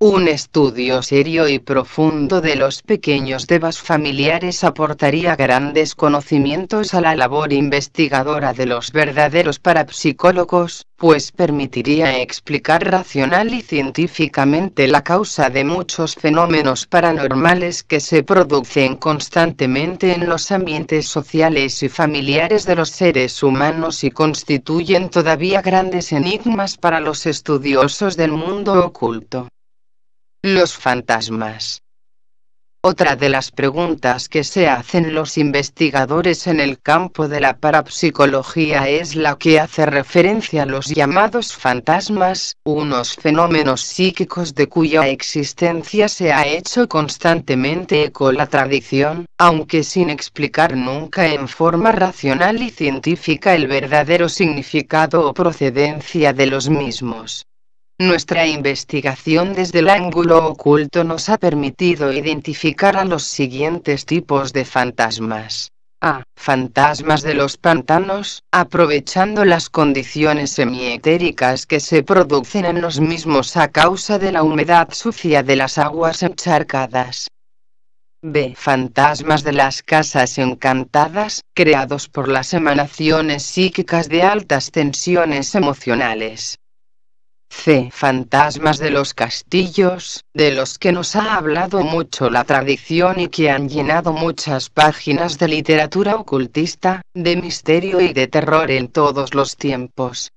[SPEAKER 1] Un estudio serio y profundo de los pequeños debas familiares aportaría grandes conocimientos a la labor investigadora de los verdaderos parapsicólogos, pues permitiría explicar racional y científicamente la causa de muchos fenómenos paranormales que se producen constantemente en los ambientes sociales y familiares de los seres humanos y constituyen todavía grandes enigmas para los estudiosos del mundo oculto. Los fantasmas. Otra de las preguntas que se hacen los investigadores en el campo de la parapsicología es la que hace referencia a los llamados fantasmas, unos fenómenos psíquicos de cuya existencia se ha hecho constantemente eco la tradición, aunque sin explicar nunca en forma racional y científica el verdadero significado o procedencia de los mismos. Nuestra investigación desde el ángulo oculto nos ha permitido identificar a los siguientes tipos de fantasmas. A. Fantasmas de los pantanos, aprovechando las condiciones semietéricas que se producen en los mismos a causa de la humedad sucia de las aguas encharcadas. B. Fantasmas de las casas encantadas, creados por las emanaciones psíquicas de altas tensiones emocionales. C. Fantasmas de los castillos, de los que nos ha hablado mucho la tradición y que han llenado muchas páginas de literatura ocultista, de misterio y de terror en todos los tiempos.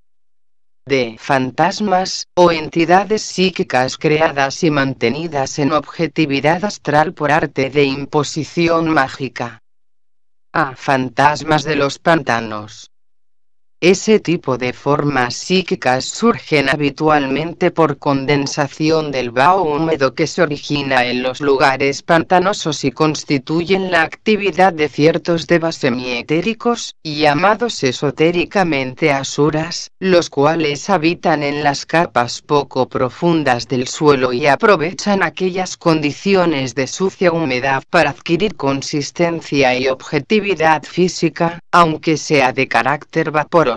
[SPEAKER 1] D. Fantasmas, o entidades psíquicas creadas y mantenidas en objetividad astral por arte de imposición mágica. A. Fantasmas de los pantanos ese tipo de formas psíquicas surgen habitualmente por condensación del vaho húmedo que se origina en los lugares pantanosos y constituyen la actividad de ciertos devas semietéricos, llamados esotéricamente asuras, los cuales habitan en las capas poco profundas del suelo y aprovechan aquellas condiciones de sucia humedad para adquirir consistencia y objetividad física, aunque sea de carácter vaporoso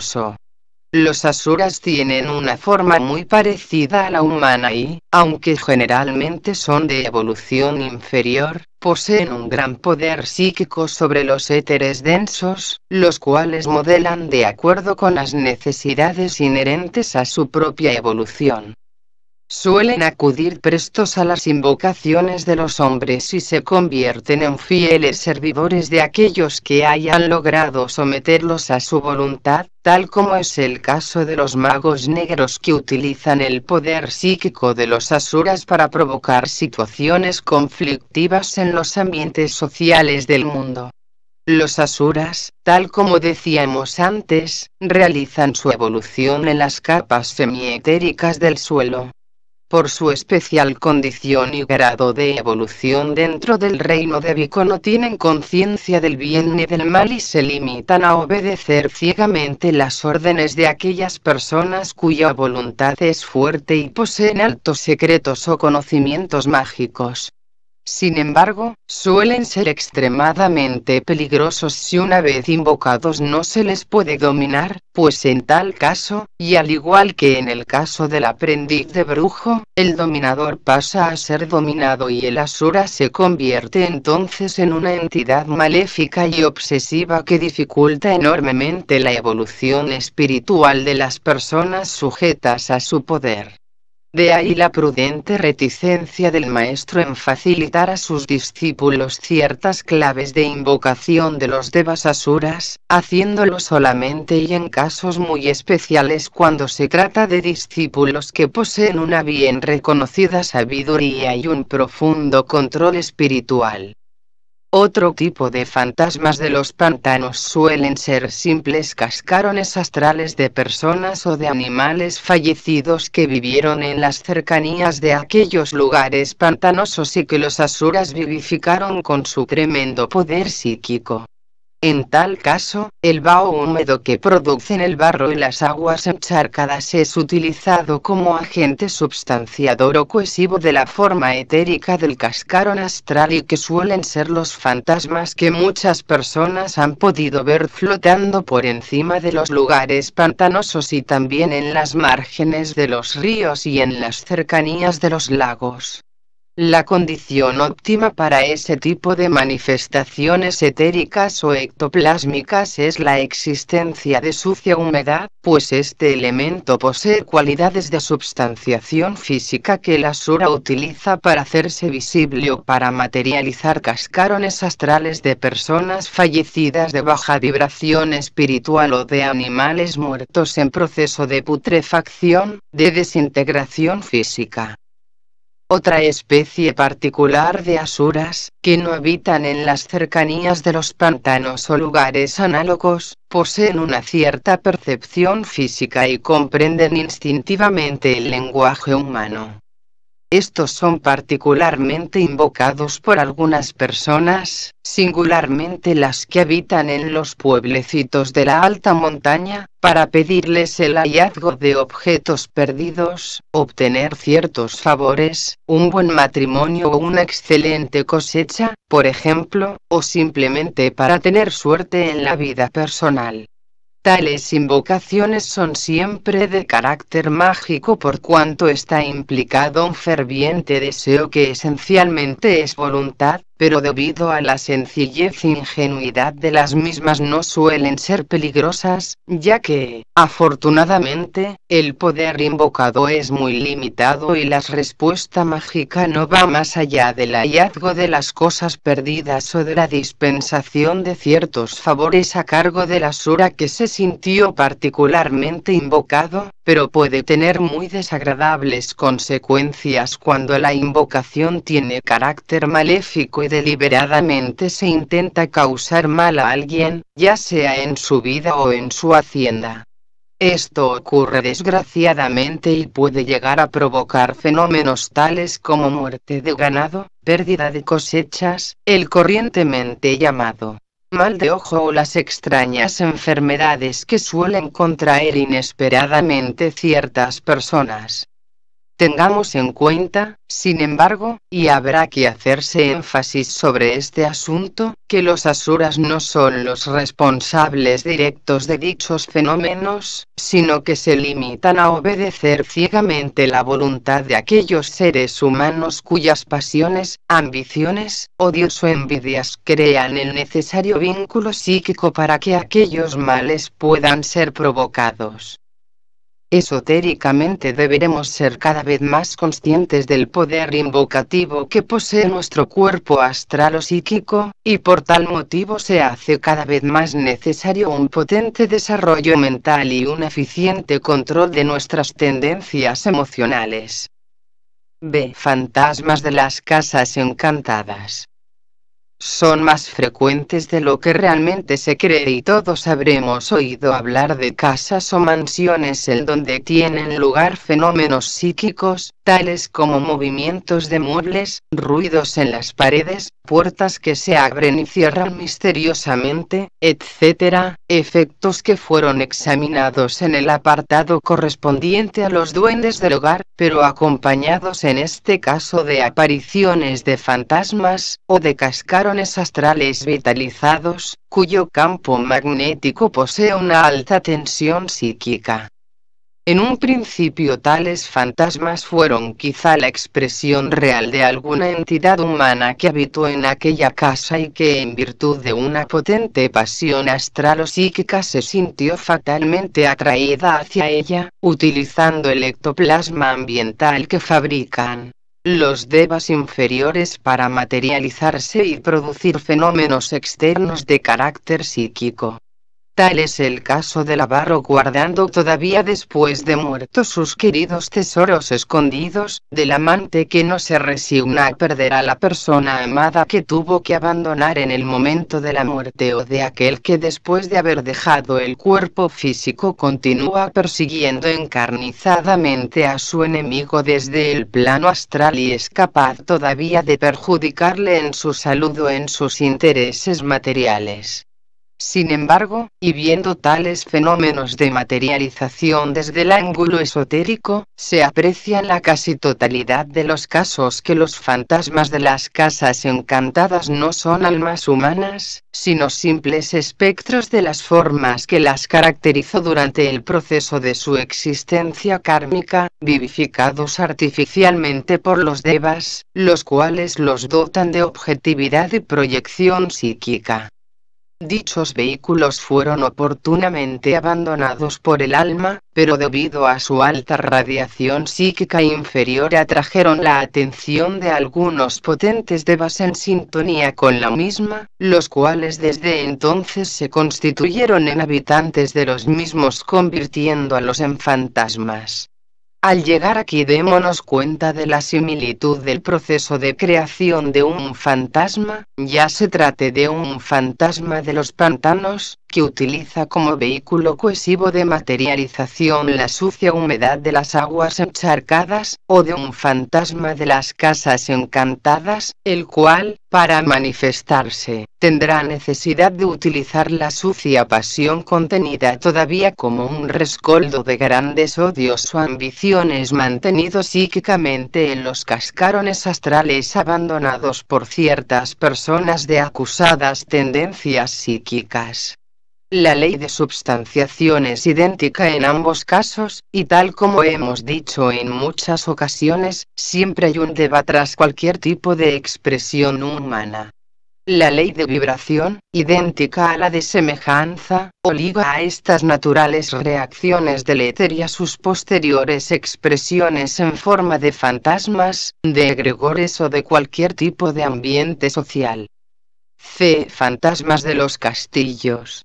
[SPEAKER 1] los asuras tienen una forma muy parecida a la humana y, aunque generalmente son de evolución inferior, poseen un gran poder psíquico sobre los éteres densos, los cuales modelan de acuerdo con las necesidades inherentes a su propia evolución. Suelen acudir prestos a las invocaciones de los hombres y se convierten en fieles servidores de aquellos que hayan logrado someterlos a su voluntad, tal como es el caso de los magos negros que utilizan el poder psíquico de los asuras para provocar situaciones conflictivas en los ambientes sociales del mundo. Los asuras, tal como decíamos antes, realizan su evolución en las capas semietéricas del suelo, por su especial condición y grado de evolución dentro del reino de Vico no tienen conciencia del bien ni del mal y se limitan a obedecer ciegamente las órdenes de aquellas personas cuya voluntad es fuerte y poseen altos secretos o conocimientos mágicos. Sin embargo, suelen ser extremadamente peligrosos si una vez invocados no se les puede dominar, pues en tal caso, y al igual que en el caso del aprendiz de brujo, el dominador pasa a ser dominado y el asura se convierte entonces en una entidad maléfica y obsesiva que dificulta enormemente la evolución espiritual de las personas sujetas a su poder. De ahí la prudente reticencia del maestro en facilitar a sus discípulos ciertas claves de invocación de los devas asuras, haciéndolo solamente y en casos muy especiales cuando se trata de discípulos que poseen una bien reconocida sabiduría y un profundo control espiritual. Otro tipo de fantasmas de los pantanos suelen ser simples cascarones astrales de personas o de animales fallecidos que vivieron en las cercanías de aquellos lugares pantanosos y que los asuras vivificaron con su tremendo poder psíquico. En tal caso, el vaho húmedo que producen el barro y las aguas encharcadas es utilizado como agente substanciador o cohesivo de la forma etérica del cascarón astral y que suelen ser los fantasmas que muchas personas han podido ver flotando por encima de los lugares pantanosos y también en las márgenes de los ríos y en las cercanías de los lagos. La condición óptima para ese tipo de manifestaciones etéricas o ectoplásmicas es la existencia de sucia humedad, pues este elemento posee cualidades de substanciación física que la sura utiliza para hacerse visible o para materializar cascarones astrales de personas fallecidas de baja vibración espiritual o de animales muertos en proceso de putrefacción, de desintegración física otra especie particular de asuras, que no habitan en las cercanías de los pantanos o lugares análogos, poseen una cierta percepción física y comprenden instintivamente el lenguaje humano. Estos son particularmente invocados por algunas personas, singularmente las que habitan en los pueblecitos de la alta montaña, para pedirles el hallazgo de objetos perdidos, obtener ciertos favores, un buen matrimonio o una excelente cosecha, por ejemplo, o simplemente para tener suerte en la vida personal. Tales invocaciones son siempre de carácter mágico por cuanto está implicado un ferviente deseo que esencialmente es voluntad, pero debido a la sencillez e ingenuidad de las mismas no suelen ser peligrosas, ya que, afortunadamente, el poder invocado es muy limitado y la respuesta mágica no va más allá del hallazgo de las cosas perdidas o de la dispensación de ciertos favores a cargo de la sura que se sintió particularmente invocado, pero puede tener muy desagradables consecuencias cuando la invocación tiene carácter maléfico y deliberadamente se intenta causar mal a alguien, ya sea en su vida o en su hacienda. Esto ocurre desgraciadamente y puede llegar a provocar fenómenos tales como muerte de ganado, pérdida de cosechas, el corrientemente llamado mal de ojo o las extrañas enfermedades que suelen contraer inesperadamente ciertas personas. Tengamos en cuenta, sin embargo, y habrá que hacerse énfasis sobre este asunto, que los asuras no son los responsables directos de dichos fenómenos, sino que se limitan a obedecer ciegamente la voluntad de aquellos seres humanos cuyas pasiones, ambiciones, odios o envidias crean el necesario vínculo psíquico para que aquellos males puedan ser provocados. Esotéricamente deberemos ser cada vez más conscientes del poder invocativo que posee nuestro cuerpo astral o psíquico, y por tal motivo se hace cada vez más necesario un potente desarrollo mental y un eficiente control de nuestras tendencias emocionales. B. Fantasmas de las casas encantadas son más frecuentes de lo que realmente se cree y todos habremos oído hablar de casas o mansiones en donde tienen lugar fenómenos psíquicos, tales como movimientos de muebles, ruidos en las paredes, puertas que se abren y cierran misteriosamente, etc., efectos que fueron examinados en el apartado correspondiente a los duendes del hogar, pero acompañados en este caso de apariciones de fantasmas o de cascaros astrales vitalizados, cuyo campo magnético posee una alta tensión psíquica. En un principio tales fantasmas fueron quizá la expresión real de alguna entidad humana que habitó en aquella casa y que en virtud de una potente pasión astral o psíquica se sintió fatalmente atraída hacia ella, utilizando el ectoplasma ambiental que fabrican los devas inferiores para materializarse y producir fenómenos externos de carácter psíquico. Tal es el caso de barro guardando todavía después de muerto sus queridos tesoros escondidos, del amante que no se resigna a perder a la persona amada que tuvo que abandonar en el momento de la muerte o de aquel que después de haber dejado el cuerpo físico continúa persiguiendo encarnizadamente a su enemigo desde el plano astral y es capaz todavía de perjudicarle en su salud o en sus intereses materiales. Sin embargo, y viendo tales fenómenos de materialización desde el ángulo esotérico, se aprecia la casi totalidad de los casos que los fantasmas de las casas encantadas no son almas humanas, sino simples espectros de las formas que las caracterizó durante el proceso de su existencia kármica, vivificados artificialmente por los devas, los cuales los dotan de objetividad y proyección psíquica. Dichos vehículos fueron oportunamente abandonados por el alma, pero debido a su alta radiación psíquica inferior atrajeron la atención de algunos potentes de base en sintonía con la misma, los cuales desde entonces se constituyeron en habitantes de los mismos convirtiéndolos en fantasmas. Al llegar aquí démonos cuenta de la similitud del proceso de creación de un fantasma, ya se trate de un fantasma de los pantanos, que utiliza como vehículo cohesivo de materialización la sucia humedad de las aguas encharcadas, o de un fantasma de las casas encantadas, el cual, para manifestarse, tendrá necesidad de utilizar la sucia pasión contenida todavía como un rescoldo de grandes odios o ambiciones mantenidos psíquicamente en los cascarones astrales abandonados por ciertas personas de acusadas tendencias psíquicas. La ley de substanciación es idéntica en ambos casos, y tal como hemos dicho en muchas ocasiones, siempre hay un debate tras cualquier tipo de expresión humana. La ley de vibración, idéntica a la de semejanza, obliga a estas naturales reacciones del éter y a sus posteriores expresiones en forma de fantasmas, de egregores o de cualquier tipo de ambiente social. C. Fantasmas de los castillos.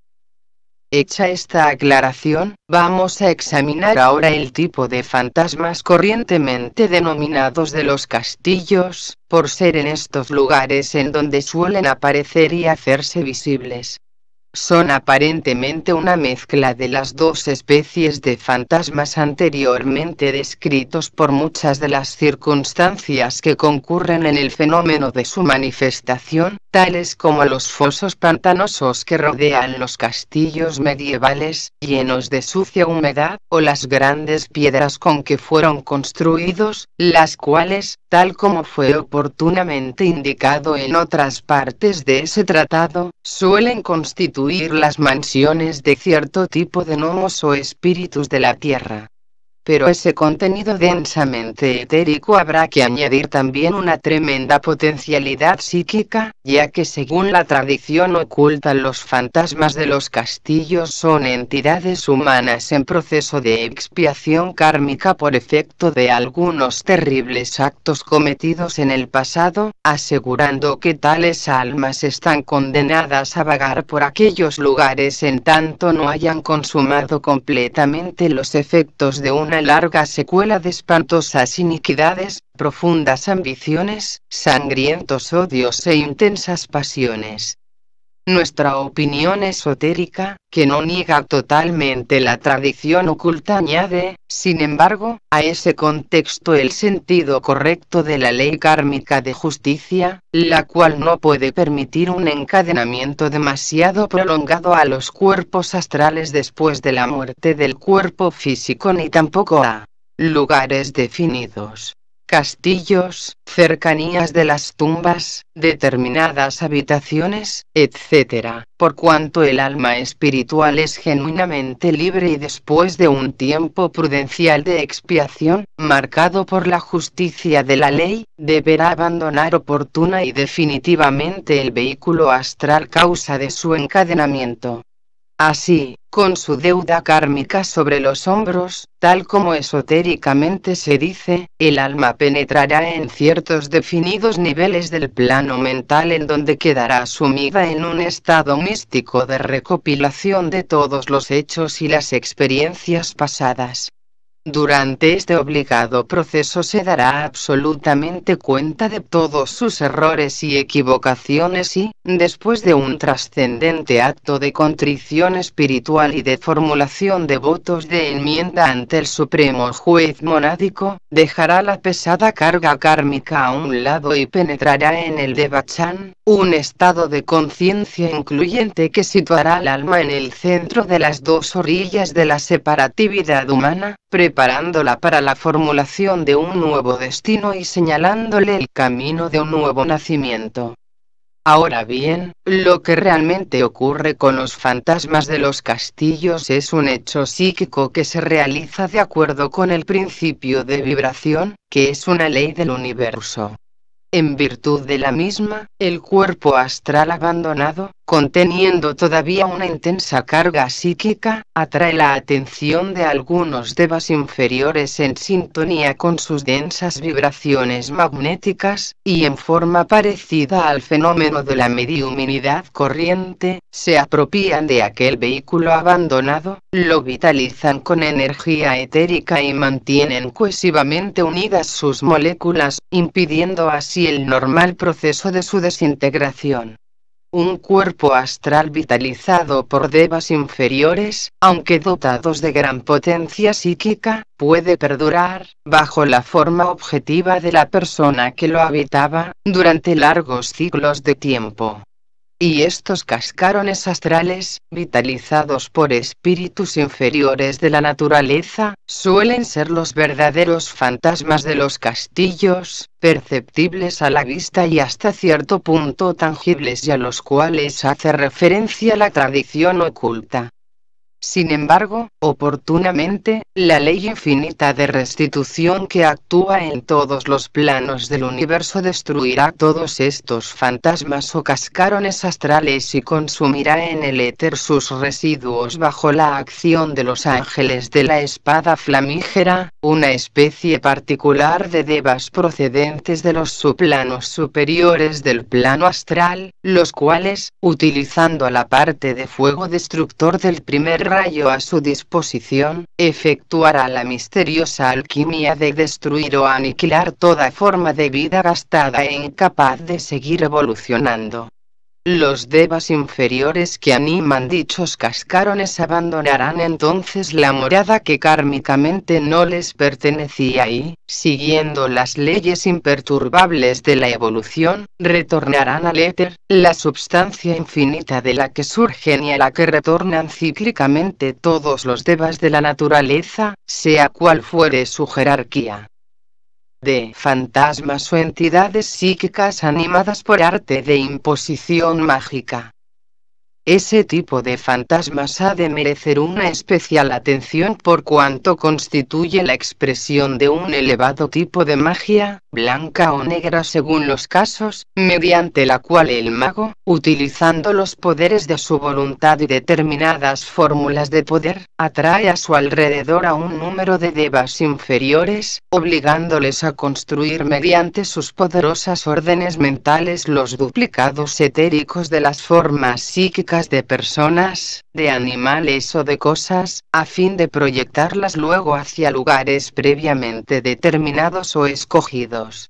[SPEAKER 1] Hecha esta aclaración, vamos a examinar ahora el tipo de fantasmas corrientemente denominados de los castillos, por ser en estos lugares en donde suelen aparecer y hacerse visibles son aparentemente una mezcla de las dos especies de fantasmas anteriormente descritos por muchas de las circunstancias que concurren en el fenómeno de su manifestación, tales como los fosos pantanosos que rodean los castillos medievales, llenos de sucia humedad, o las grandes piedras con que fueron construidos, las cuales, tal como fue oportunamente indicado en otras partes de ese tratado, suelen constituir las mansiones de cierto tipo de gnomos o espíritus de la tierra pero ese contenido densamente etérico habrá que añadir también una tremenda potencialidad psíquica, ya que según la tradición oculta los fantasmas de los castillos son entidades humanas en proceso de expiación kármica por efecto de algunos terribles actos cometidos en el pasado, asegurando que tales almas están condenadas a vagar por aquellos lugares en tanto no hayan consumado completamente los efectos de un una larga secuela de espantosas iniquidades, profundas ambiciones, sangrientos odios e intensas pasiones, nuestra opinión esotérica, que no niega totalmente la tradición oculta, añade, sin embargo, a ese contexto el sentido correcto de la ley kármica de justicia, la cual no puede permitir un encadenamiento demasiado prolongado a los cuerpos astrales después de la muerte del cuerpo físico ni tampoco a lugares definidos castillos, cercanías de las tumbas, determinadas habitaciones, etc., por cuanto el alma espiritual es genuinamente libre y después de un tiempo prudencial de expiación, marcado por la justicia de la ley, deberá abandonar oportuna y definitivamente el vehículo astral causa de su encadenamiento. Así, con su deuda kármica sobre los hombros, tal como esotéricamente se dice, el alma penetrará en ciertos definidos niveles del plano mental en donde quedará sumida en un estado místico de recopilación de todos los hechos y las experiencias pasadas. Durante este obligado proceso se dará absolutamente cuenta de todos sus errores y equivocaciones y, después de un trascendente acto de contrición espiritual y de formulación de votos de enmienda ante el Supremo Juez Monádico, dejará la pesada carga kármica a un lado y penetrará en el Devachan, un estado de conciencia incluyente que situará al alma en el centro de las dos orillas de la separatividad humana, preparándola para la formulación de un nuevo destino y señalándole el camino de un nuevo nacimiento. Ahora bien, lo que realmente ocurre con los fantasmas de los castillos es un hecho psíquico que se realiza de acuerdo con el principio de vibración, que es una ley del universo. En virtud de la misma, el cuerpo astral abandonado, conteniendo todavía una intensa carga psíquica, atrae la atención de algunos devas inferiores en sintonía con sus densas vibraciones magnéticas, y en forma parecida al fenómeno de la mediuminidad corriente, se apropian de aquel vehículo abandonado, lo vitalizan con energía etérica y mantienen cohesivamente unidas sus moléculas, impidiendo así el normal proceso de su desintegración un cuerpo astral vitalizado por devas inferiores, aunque dotados de gran potencia psíquica, puede perdurar, bajo la forma objetiva de la persona que lo habitaba, durante largos ciclos de tiempo y estos cascarones astrales, vitalizados por espíritus inferiores de la naturaleza, suelen ser los verdaderos fantasmas de los castillos, perceptibles a la vista y hasta cierto punto tangibles y a los cuales hace referencia la tradición oculta. Sin embargo, oportunamente, la ley infinita de restitución que actúa en todos los planos del universo destruirá todos estos fantasmas o cascarones astrales y consumirá en el éter sus residuos bajo la acción de los ángeles de la espada flamígera, una especie particular de devas procedentes de los subplanos superiores del plano astral, los cuales, utilizando la parte de fuego destructor del primer rayo a su disposición, efectuará la misteriosa alquimia de destruir o aniquilar toda forma de vida gastada e incapaz de seguir evolucionando. Los devas inferiores que animan dichos cascarones abandonarán entonces la morada que kármicamente no les pertenecía y, siguiendo las leyes imperturbables de la evolución, retornarán al éter, la substancia infinita de la que surgen y a la que retornan cíclicamente todos los devas de la naturaleza, sea cual fuere su jerarquía de fantasmas o entidades psíquicas animadas por arte de imposición mágica. Ese tipo de fantasmas ha de merecer una especial atención por cuanto constituye la expresión de un elevado tipo de magia, blanca o negra según los casos, mediante la cual el mago, utilizando los poderes de su voluntad y determinadas fórmulas de poder, atrae a su alrededor a un número de devas inferiores, obligándoles a construir mediante sus poderosas órdenes mentales los duplicados etéricos de las formas psíquicas de personas, de animales o de cosas, a fin de proyectarlas luego hacia lugares previamente determinados o escogidos.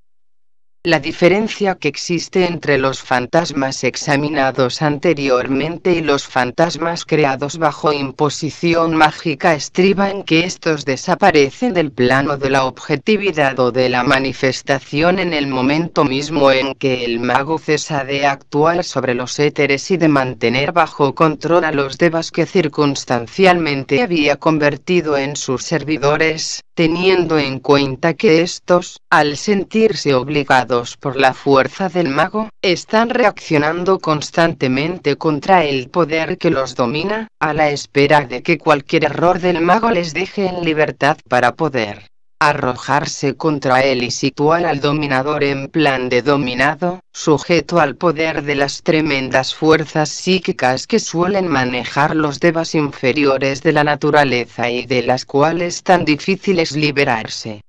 [SPEAKER 1] La diferencia que existe entre los fantasmas examinados anteriormente y los fantasmas creados bajo imposición mágica estriba en que estos desaparecen del plano de la objetividad o de la manifestación en el momento mismo en que el mago cesa de actuar sobre los éteres y de mantener bajo control a los devas que circunstancialmente había convertido en sus servidores, teniendo en cuenta que estos, al sentirse obligados por la fuerza del mago, están reaccionando constantemente contra el poder que los domina, a la espera de que cualquier error del mago les deje en libertad para poder arrojarse contra él y situar al dominador en plan de dominado, sujeto al poder de las tremendas fuerzas psíquicas que suelen manejar los devas inferiores de la naturaleza y de las cuales tan difícil es liberarse.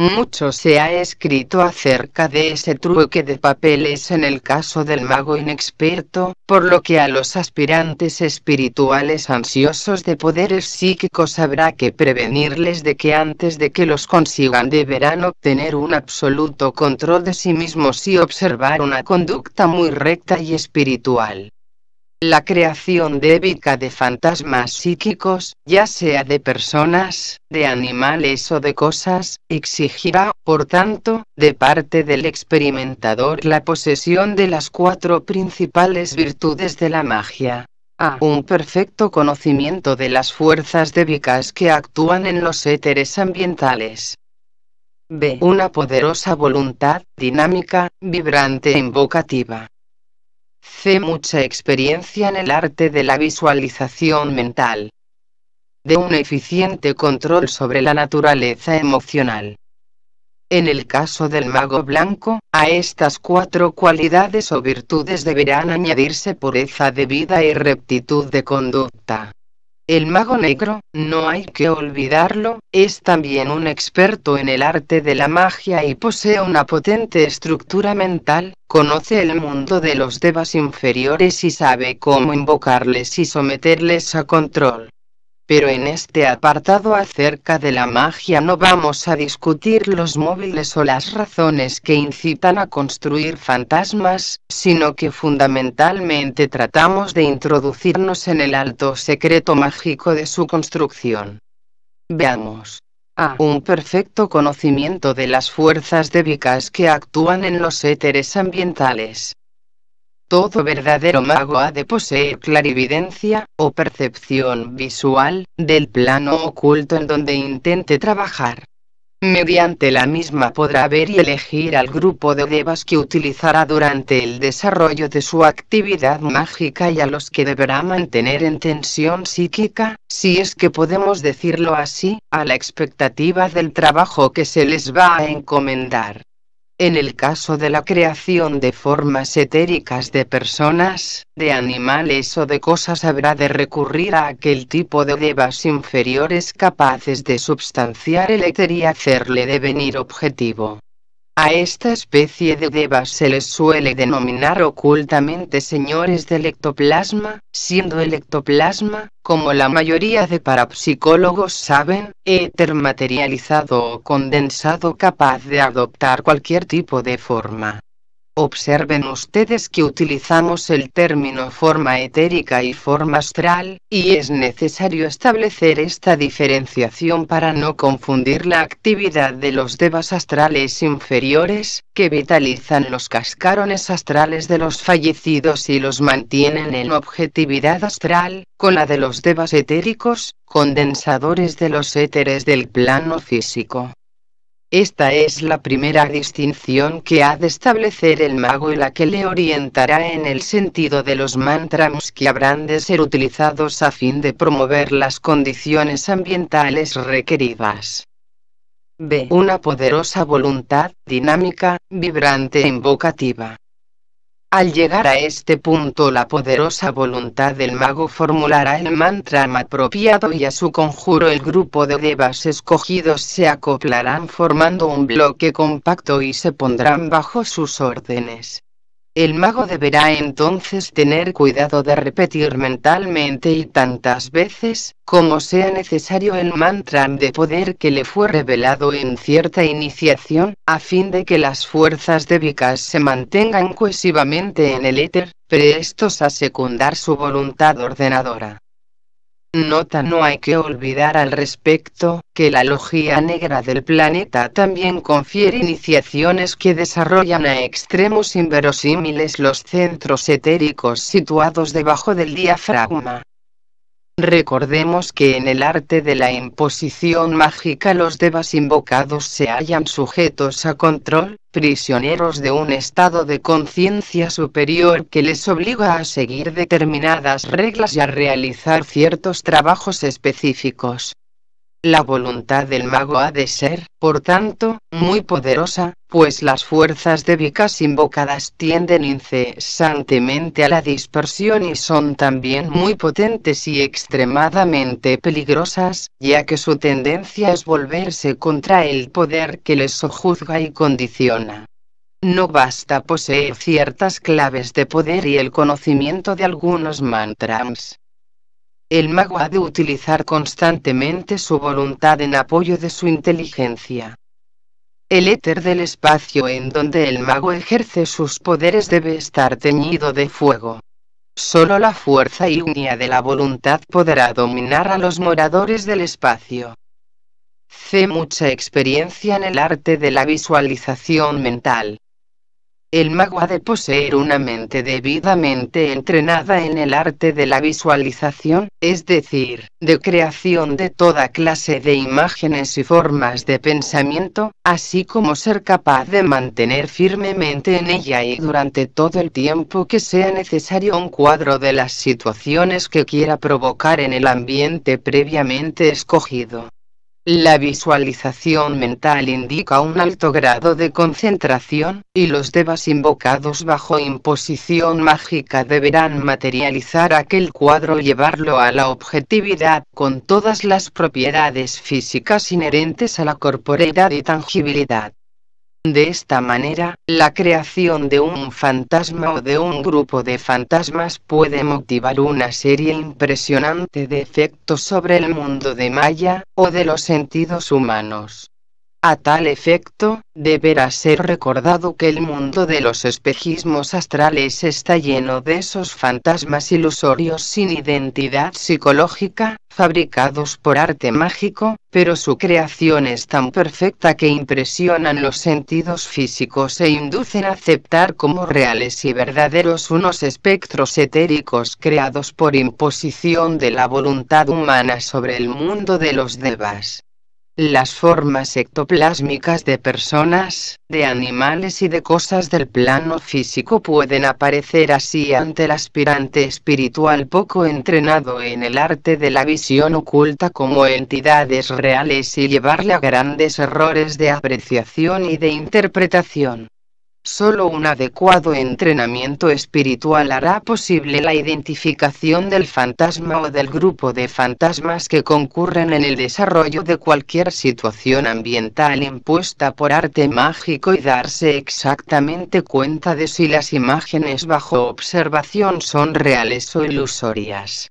[SPEAKER 1] Mucho se ha escrito acerca de ese trueque de papeles en el caso del mago inexperto, por lo que a los aspirantes espirituales ansiosos de poderes psíquicos habrá que prevenirles de que antes de que los consigan deberán obtener un absoluto control de sí mismos y observar una conducta muy recta y espiritual. La creación débica de fantasmas psíquicos, ya sea de personas, de animales o de cosas, exigirá, por tanto, de parte del experimentador la posesión de las cuatro principales virtudes de la magia. A. Un perfecto conocimiento de las fuerzas débicas que actúan en los éteres ambientales. B. Una poderosa voluntad, dinámica, vibrante e invocativa. C. Mucha experiencia en el arte de la visualización mental. De un eficiente control sobre la naturaleza emocional. En el caso del mago blanco, a estas cuatro cualidades o virtudes deberán añadirse pureza de vida y rectitud de conducta. El mago negro, no hay que olvidarlo, es también un experto en el arte de la magia y posee una potente estructura mental, conoce el mundo de los devas inferiores y sabe cómo invocarles y someterles a control pero en este apartado acerca de la magia no vamos a discutir los móviles o las razones que incitan a construir fantasmas, sino que fundamentalmente tratamos de introducirnos en el alto secreto mágico de su construcción. Veamos. A. Un perfecto conocimiento de las fuerzas débicas que actúan en los éteres ambientales. Todo verdadero mago ha de poseer clarividencia, o percepción visual, del plano oculto en donde intente trabajar. Mediante la misma podrá ver y elegir al grupo de devas que utilizará durante el desarrollo de su actividad mágica y a los que deberá mantener en tensión psíquica, si es que podemos decirlo así, a la expectativa del trabajo que se les va a encomendar en el caso de la creación de formas etéricas de personas, de animales o de cosas habrá de recurrir a aquel tipo de devas inferiores capaces de substanciar el éter y hacerle devenir objetivo. A esta especie de devas se les suele denominar ocultamente señores del ectoplasma, siendo el ectoplasma, como la mayoría de parapsicólogos saben, éter materializado o condensado capaz de adoptar cualquier tipo de forma. Observen ustedes que utilizamos el término forma etérica y forma astral, y es necesario establecer esta diferenciación para no confundir la actividad de los devas astrales inferiores, que vitalizan los cascarones astrales de los fallecidos y los mantienen en objetividad astral, con la de los devas etéricos, condensadores de los éteres del plano físico. Esta es la primera distinción que ha de establecer el mago y la que le orientará en el sentido de los mantras que habrán de ser utilizados a fin de promover las condiciones ambientales requeridas. B. Una poderosa voluntad, dinámica, vibrante e invocativa. Al llegar a este punto la poderosa voluntad del mago formulará el mantra apropiado y a su conjuro el grupo de devas escogidos se acoplarán formando un bloque compacto y se pondrán bajo sus órdenes. El mago deberá entonces tener cuidado de repetir mentalmente y tantas veces como sea necesario el mantra de poder que le fue revelado en cierta iniciación, a fin de que las fuerzas débicas se mantengan cohesivamente en el éter, prestos a secundar su voluntad ordenadora. Nota no hay que olvidar al respecto, que la logía negra del planeta también confiere iniciaciones que desarrollan a extremos inverosímiles los centros etéricos situados debajo del diafragma. Recordemos que en el arte de la imposición mágica los devas invocados se hallan sujetos a control, prisioneros de un estado de conciencia superior que les obliga a seguir determinadas reglas y a realizar ciertos trabajos específicos. La voluntad del mago ha de ser, por tanto, muy poderosa, pues las fuerzas débicas invocadas tienden incesantemente a la dispersión y son también muy potentes y extremadamente peligrosas, ya que su tendencia es volverse contra el poder que les sojuzga y condiciona. No basta poseer ciertas claves de poder y el conocimiento de algunos mantras el mago ha de utilizar constantemente su voluntad en apoyo de su inteligencia. El éter del espacio en donde el mago ejerce sus poderes debe estar teñido de fuego. Solo la fuerza y unidad de la voluntad podrá dominar a los moradores del espacio. C. Mucha experiencia en el arte de la visualización mental. El mago ha de poseer una mente debidamente entrenada en el arte de la visualización, es decir, de creación de toda clase de imágenes y formas de pensamiento, así como ser capaz de mantener firmemente en ella y durante todo el tiempo que sea necesario un cuadro de las situaciones que quiera provocar en el ambiente previamente escogido. La visualización mental indica un alto grado de concentración, y los devas invocados bajo imposición mágica deberán materializar aquel cuadro y llevarlo a la objetividad, con todas las propiedades físicas inherentes a la corporeidad y tangibilidad. De esta manera, la creación de un fantasma o de un grupo de fantasmas puede motivar una serie impresionante de efectos sobre el mundo de Maya, o de los sentidos humanos. A tal efecto, deberá ser recordado que el mundo de los espejismos astrales está lleno de esos fantasmas ilusorios sin identidad psicológica, fabricados por arte mágico, pero su creación es tan perfecta que impresionan los sentidos físicos e inducen a aceptar como reales y verdaderos unos espectros etéricos creados por imposición de la voluntad humana sobre el mundo de los devas. Las formas ectoplásmicas de personas, de animales y de cosas del plano físico pueden aparecer así ante el aspirante espiritual poco entrenado en el arte de la visión oculta como entidades reales y llevarle a grandes errores de apreciación y de interpretación. Solo un adecuado entrenamiento espiritual hará posible la identificación del fantasma o del grupo de fantasmas que concurren en el desarrollo de cualquier situación ambiental impuesta por arte mágico y darse exactamente cuenta de si las imágenes bajo observación son reales o ilusorias.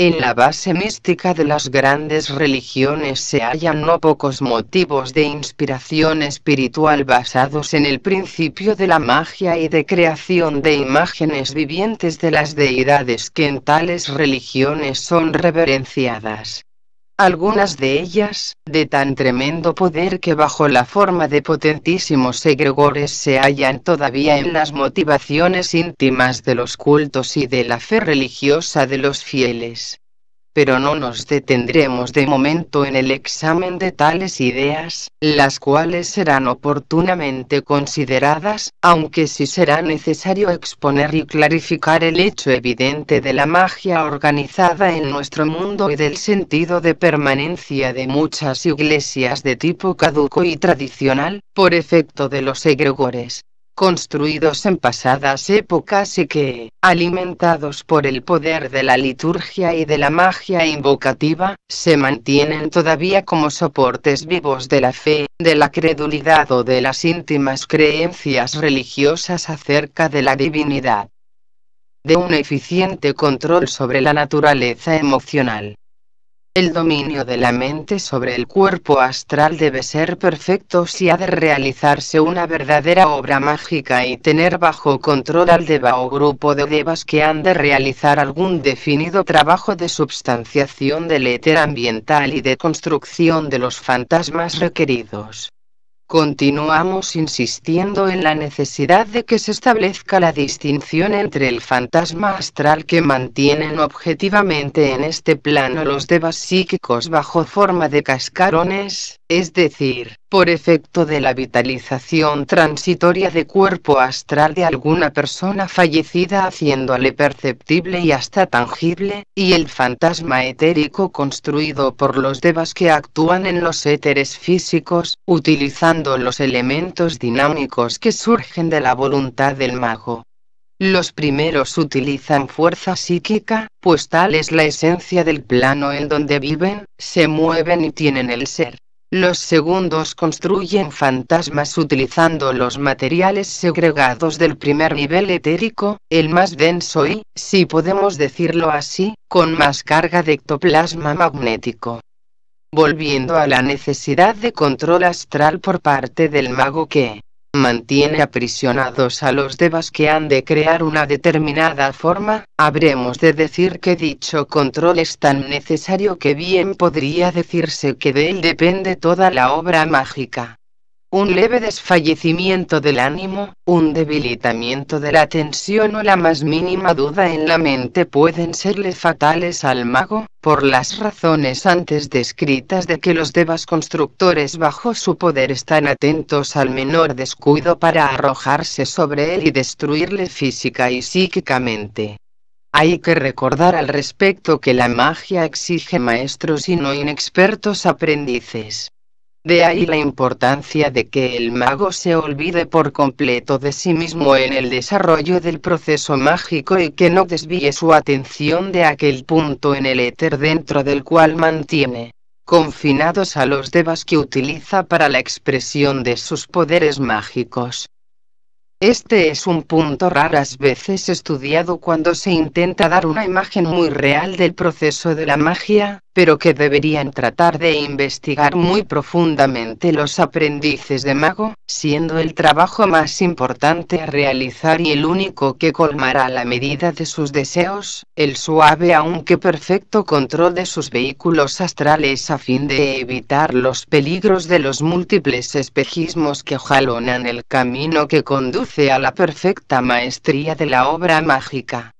[SPEAKER 1] En la base mística de las grandes religiones se hallan no pocos motivos de inspiración espiritual basados en el principio de la magia y de creación de imágenes vivientes de las deidades que en tales religiones son reverenciadas algunas de ellas, de tan tremendo poder que bajo la forma de potentísimos egregores se hallan todavía en las motivaciones íntimas de los cultos y de la fe religiosa de los fieles pero no nos detendremos de momento en el examen de tales ideas, las cuales serán oportunamente consideradas, aunque sí será necesario exponer y clarificar el hecho evidente de la magia organizada en nuestro mundo y del sentido de permanencia de muchas iglesias de tipo caduco y tradicional, por efecto de los egregores, construidos en pasadas épocas y que, alimentados por el poder de la liturgia y de la magia invocativa, se mantienen todavía como soportes vivos de la fe, de la credulidad o de las íntimas creencias religiosas acerca de la divinidad de un eficiente control sobre la naturaleza emocional, el dominio de la mente sobre el cuerpo astral debe ser perfecto si ha de realizarse una verdadera obra mágica y tener bajo control al deva o grupo de devas que han de realizar algún definido trabajo de substanciación del éter ambiental y de construcción de los fantasmas requeridos. Continuamos insistiendo en la necesidad de que se establezca la distinción entre el fantasma astral que mantienen objetivamente en este plano los devas psíquicos bajo forma de cascarones, es decir, por efecto de la vitalización transitoria de cuerpo astral de alguna persona fallecida haciéndole perceptible y hasta tangible, y el fantasma etérico construido por los devas que actúan en los éteres físicos, utilizando los elementos dinámicos que surgen de la voluntad del mago. Los primeros utilizan fuerza psíquica, pues tal es la esencia del plano en donde viven, se mueven y tienen el ser los segundos construyen fantasmas utilizando los materiales segregados del primer nivel etérico, el más denso y, si podemos decirlo así, con más carga de ectoplasma magnético. Volviendo a la necesidad de control astral por parte del mago que, mantiene aprisionados a los devas que han de crear una determinada forma, habremos de decir que dicho control es tan necesario que bien podría decirse que de él depende toda la obra mágica un leve desfallecimiento del ánimo, un debilitamiento de la tensión o la más mínima duda en la mente pueden serle fatales al mago, por las razones antes descritas de que los devas constructores bajo su poder están atentos al menor descuido para arrojarse sobre él y destruirle física y psíquicamente. Hay que recordar al respecto que la magia exige maestros y no inexpertos aprendices. De ahí la importancia de que el mago se olvide por completo de sí mismo en el desarrollo del proceso mágico y que no desvíe su atención de aquel punto en el éter dentro del cual mantiene confinados a los devas que utiliza para la expresión de sus poderes mágicos. Este es un punto raras veces estudiado cuando se intenta dar una imagen muy real del proceso de la magia, pero que deberían tratar de investigar muy profundamente los aprendices de mago, siendo el trabajo más importante a realizar y el único que colmará la medida de sus deseos, el suave aunque perfecto control de sus vehículos astrales a fin de evitar los peligros de los múltiples espejismos que jalonan el camino que conduce sea a la perfecta maestría de la obra mágica.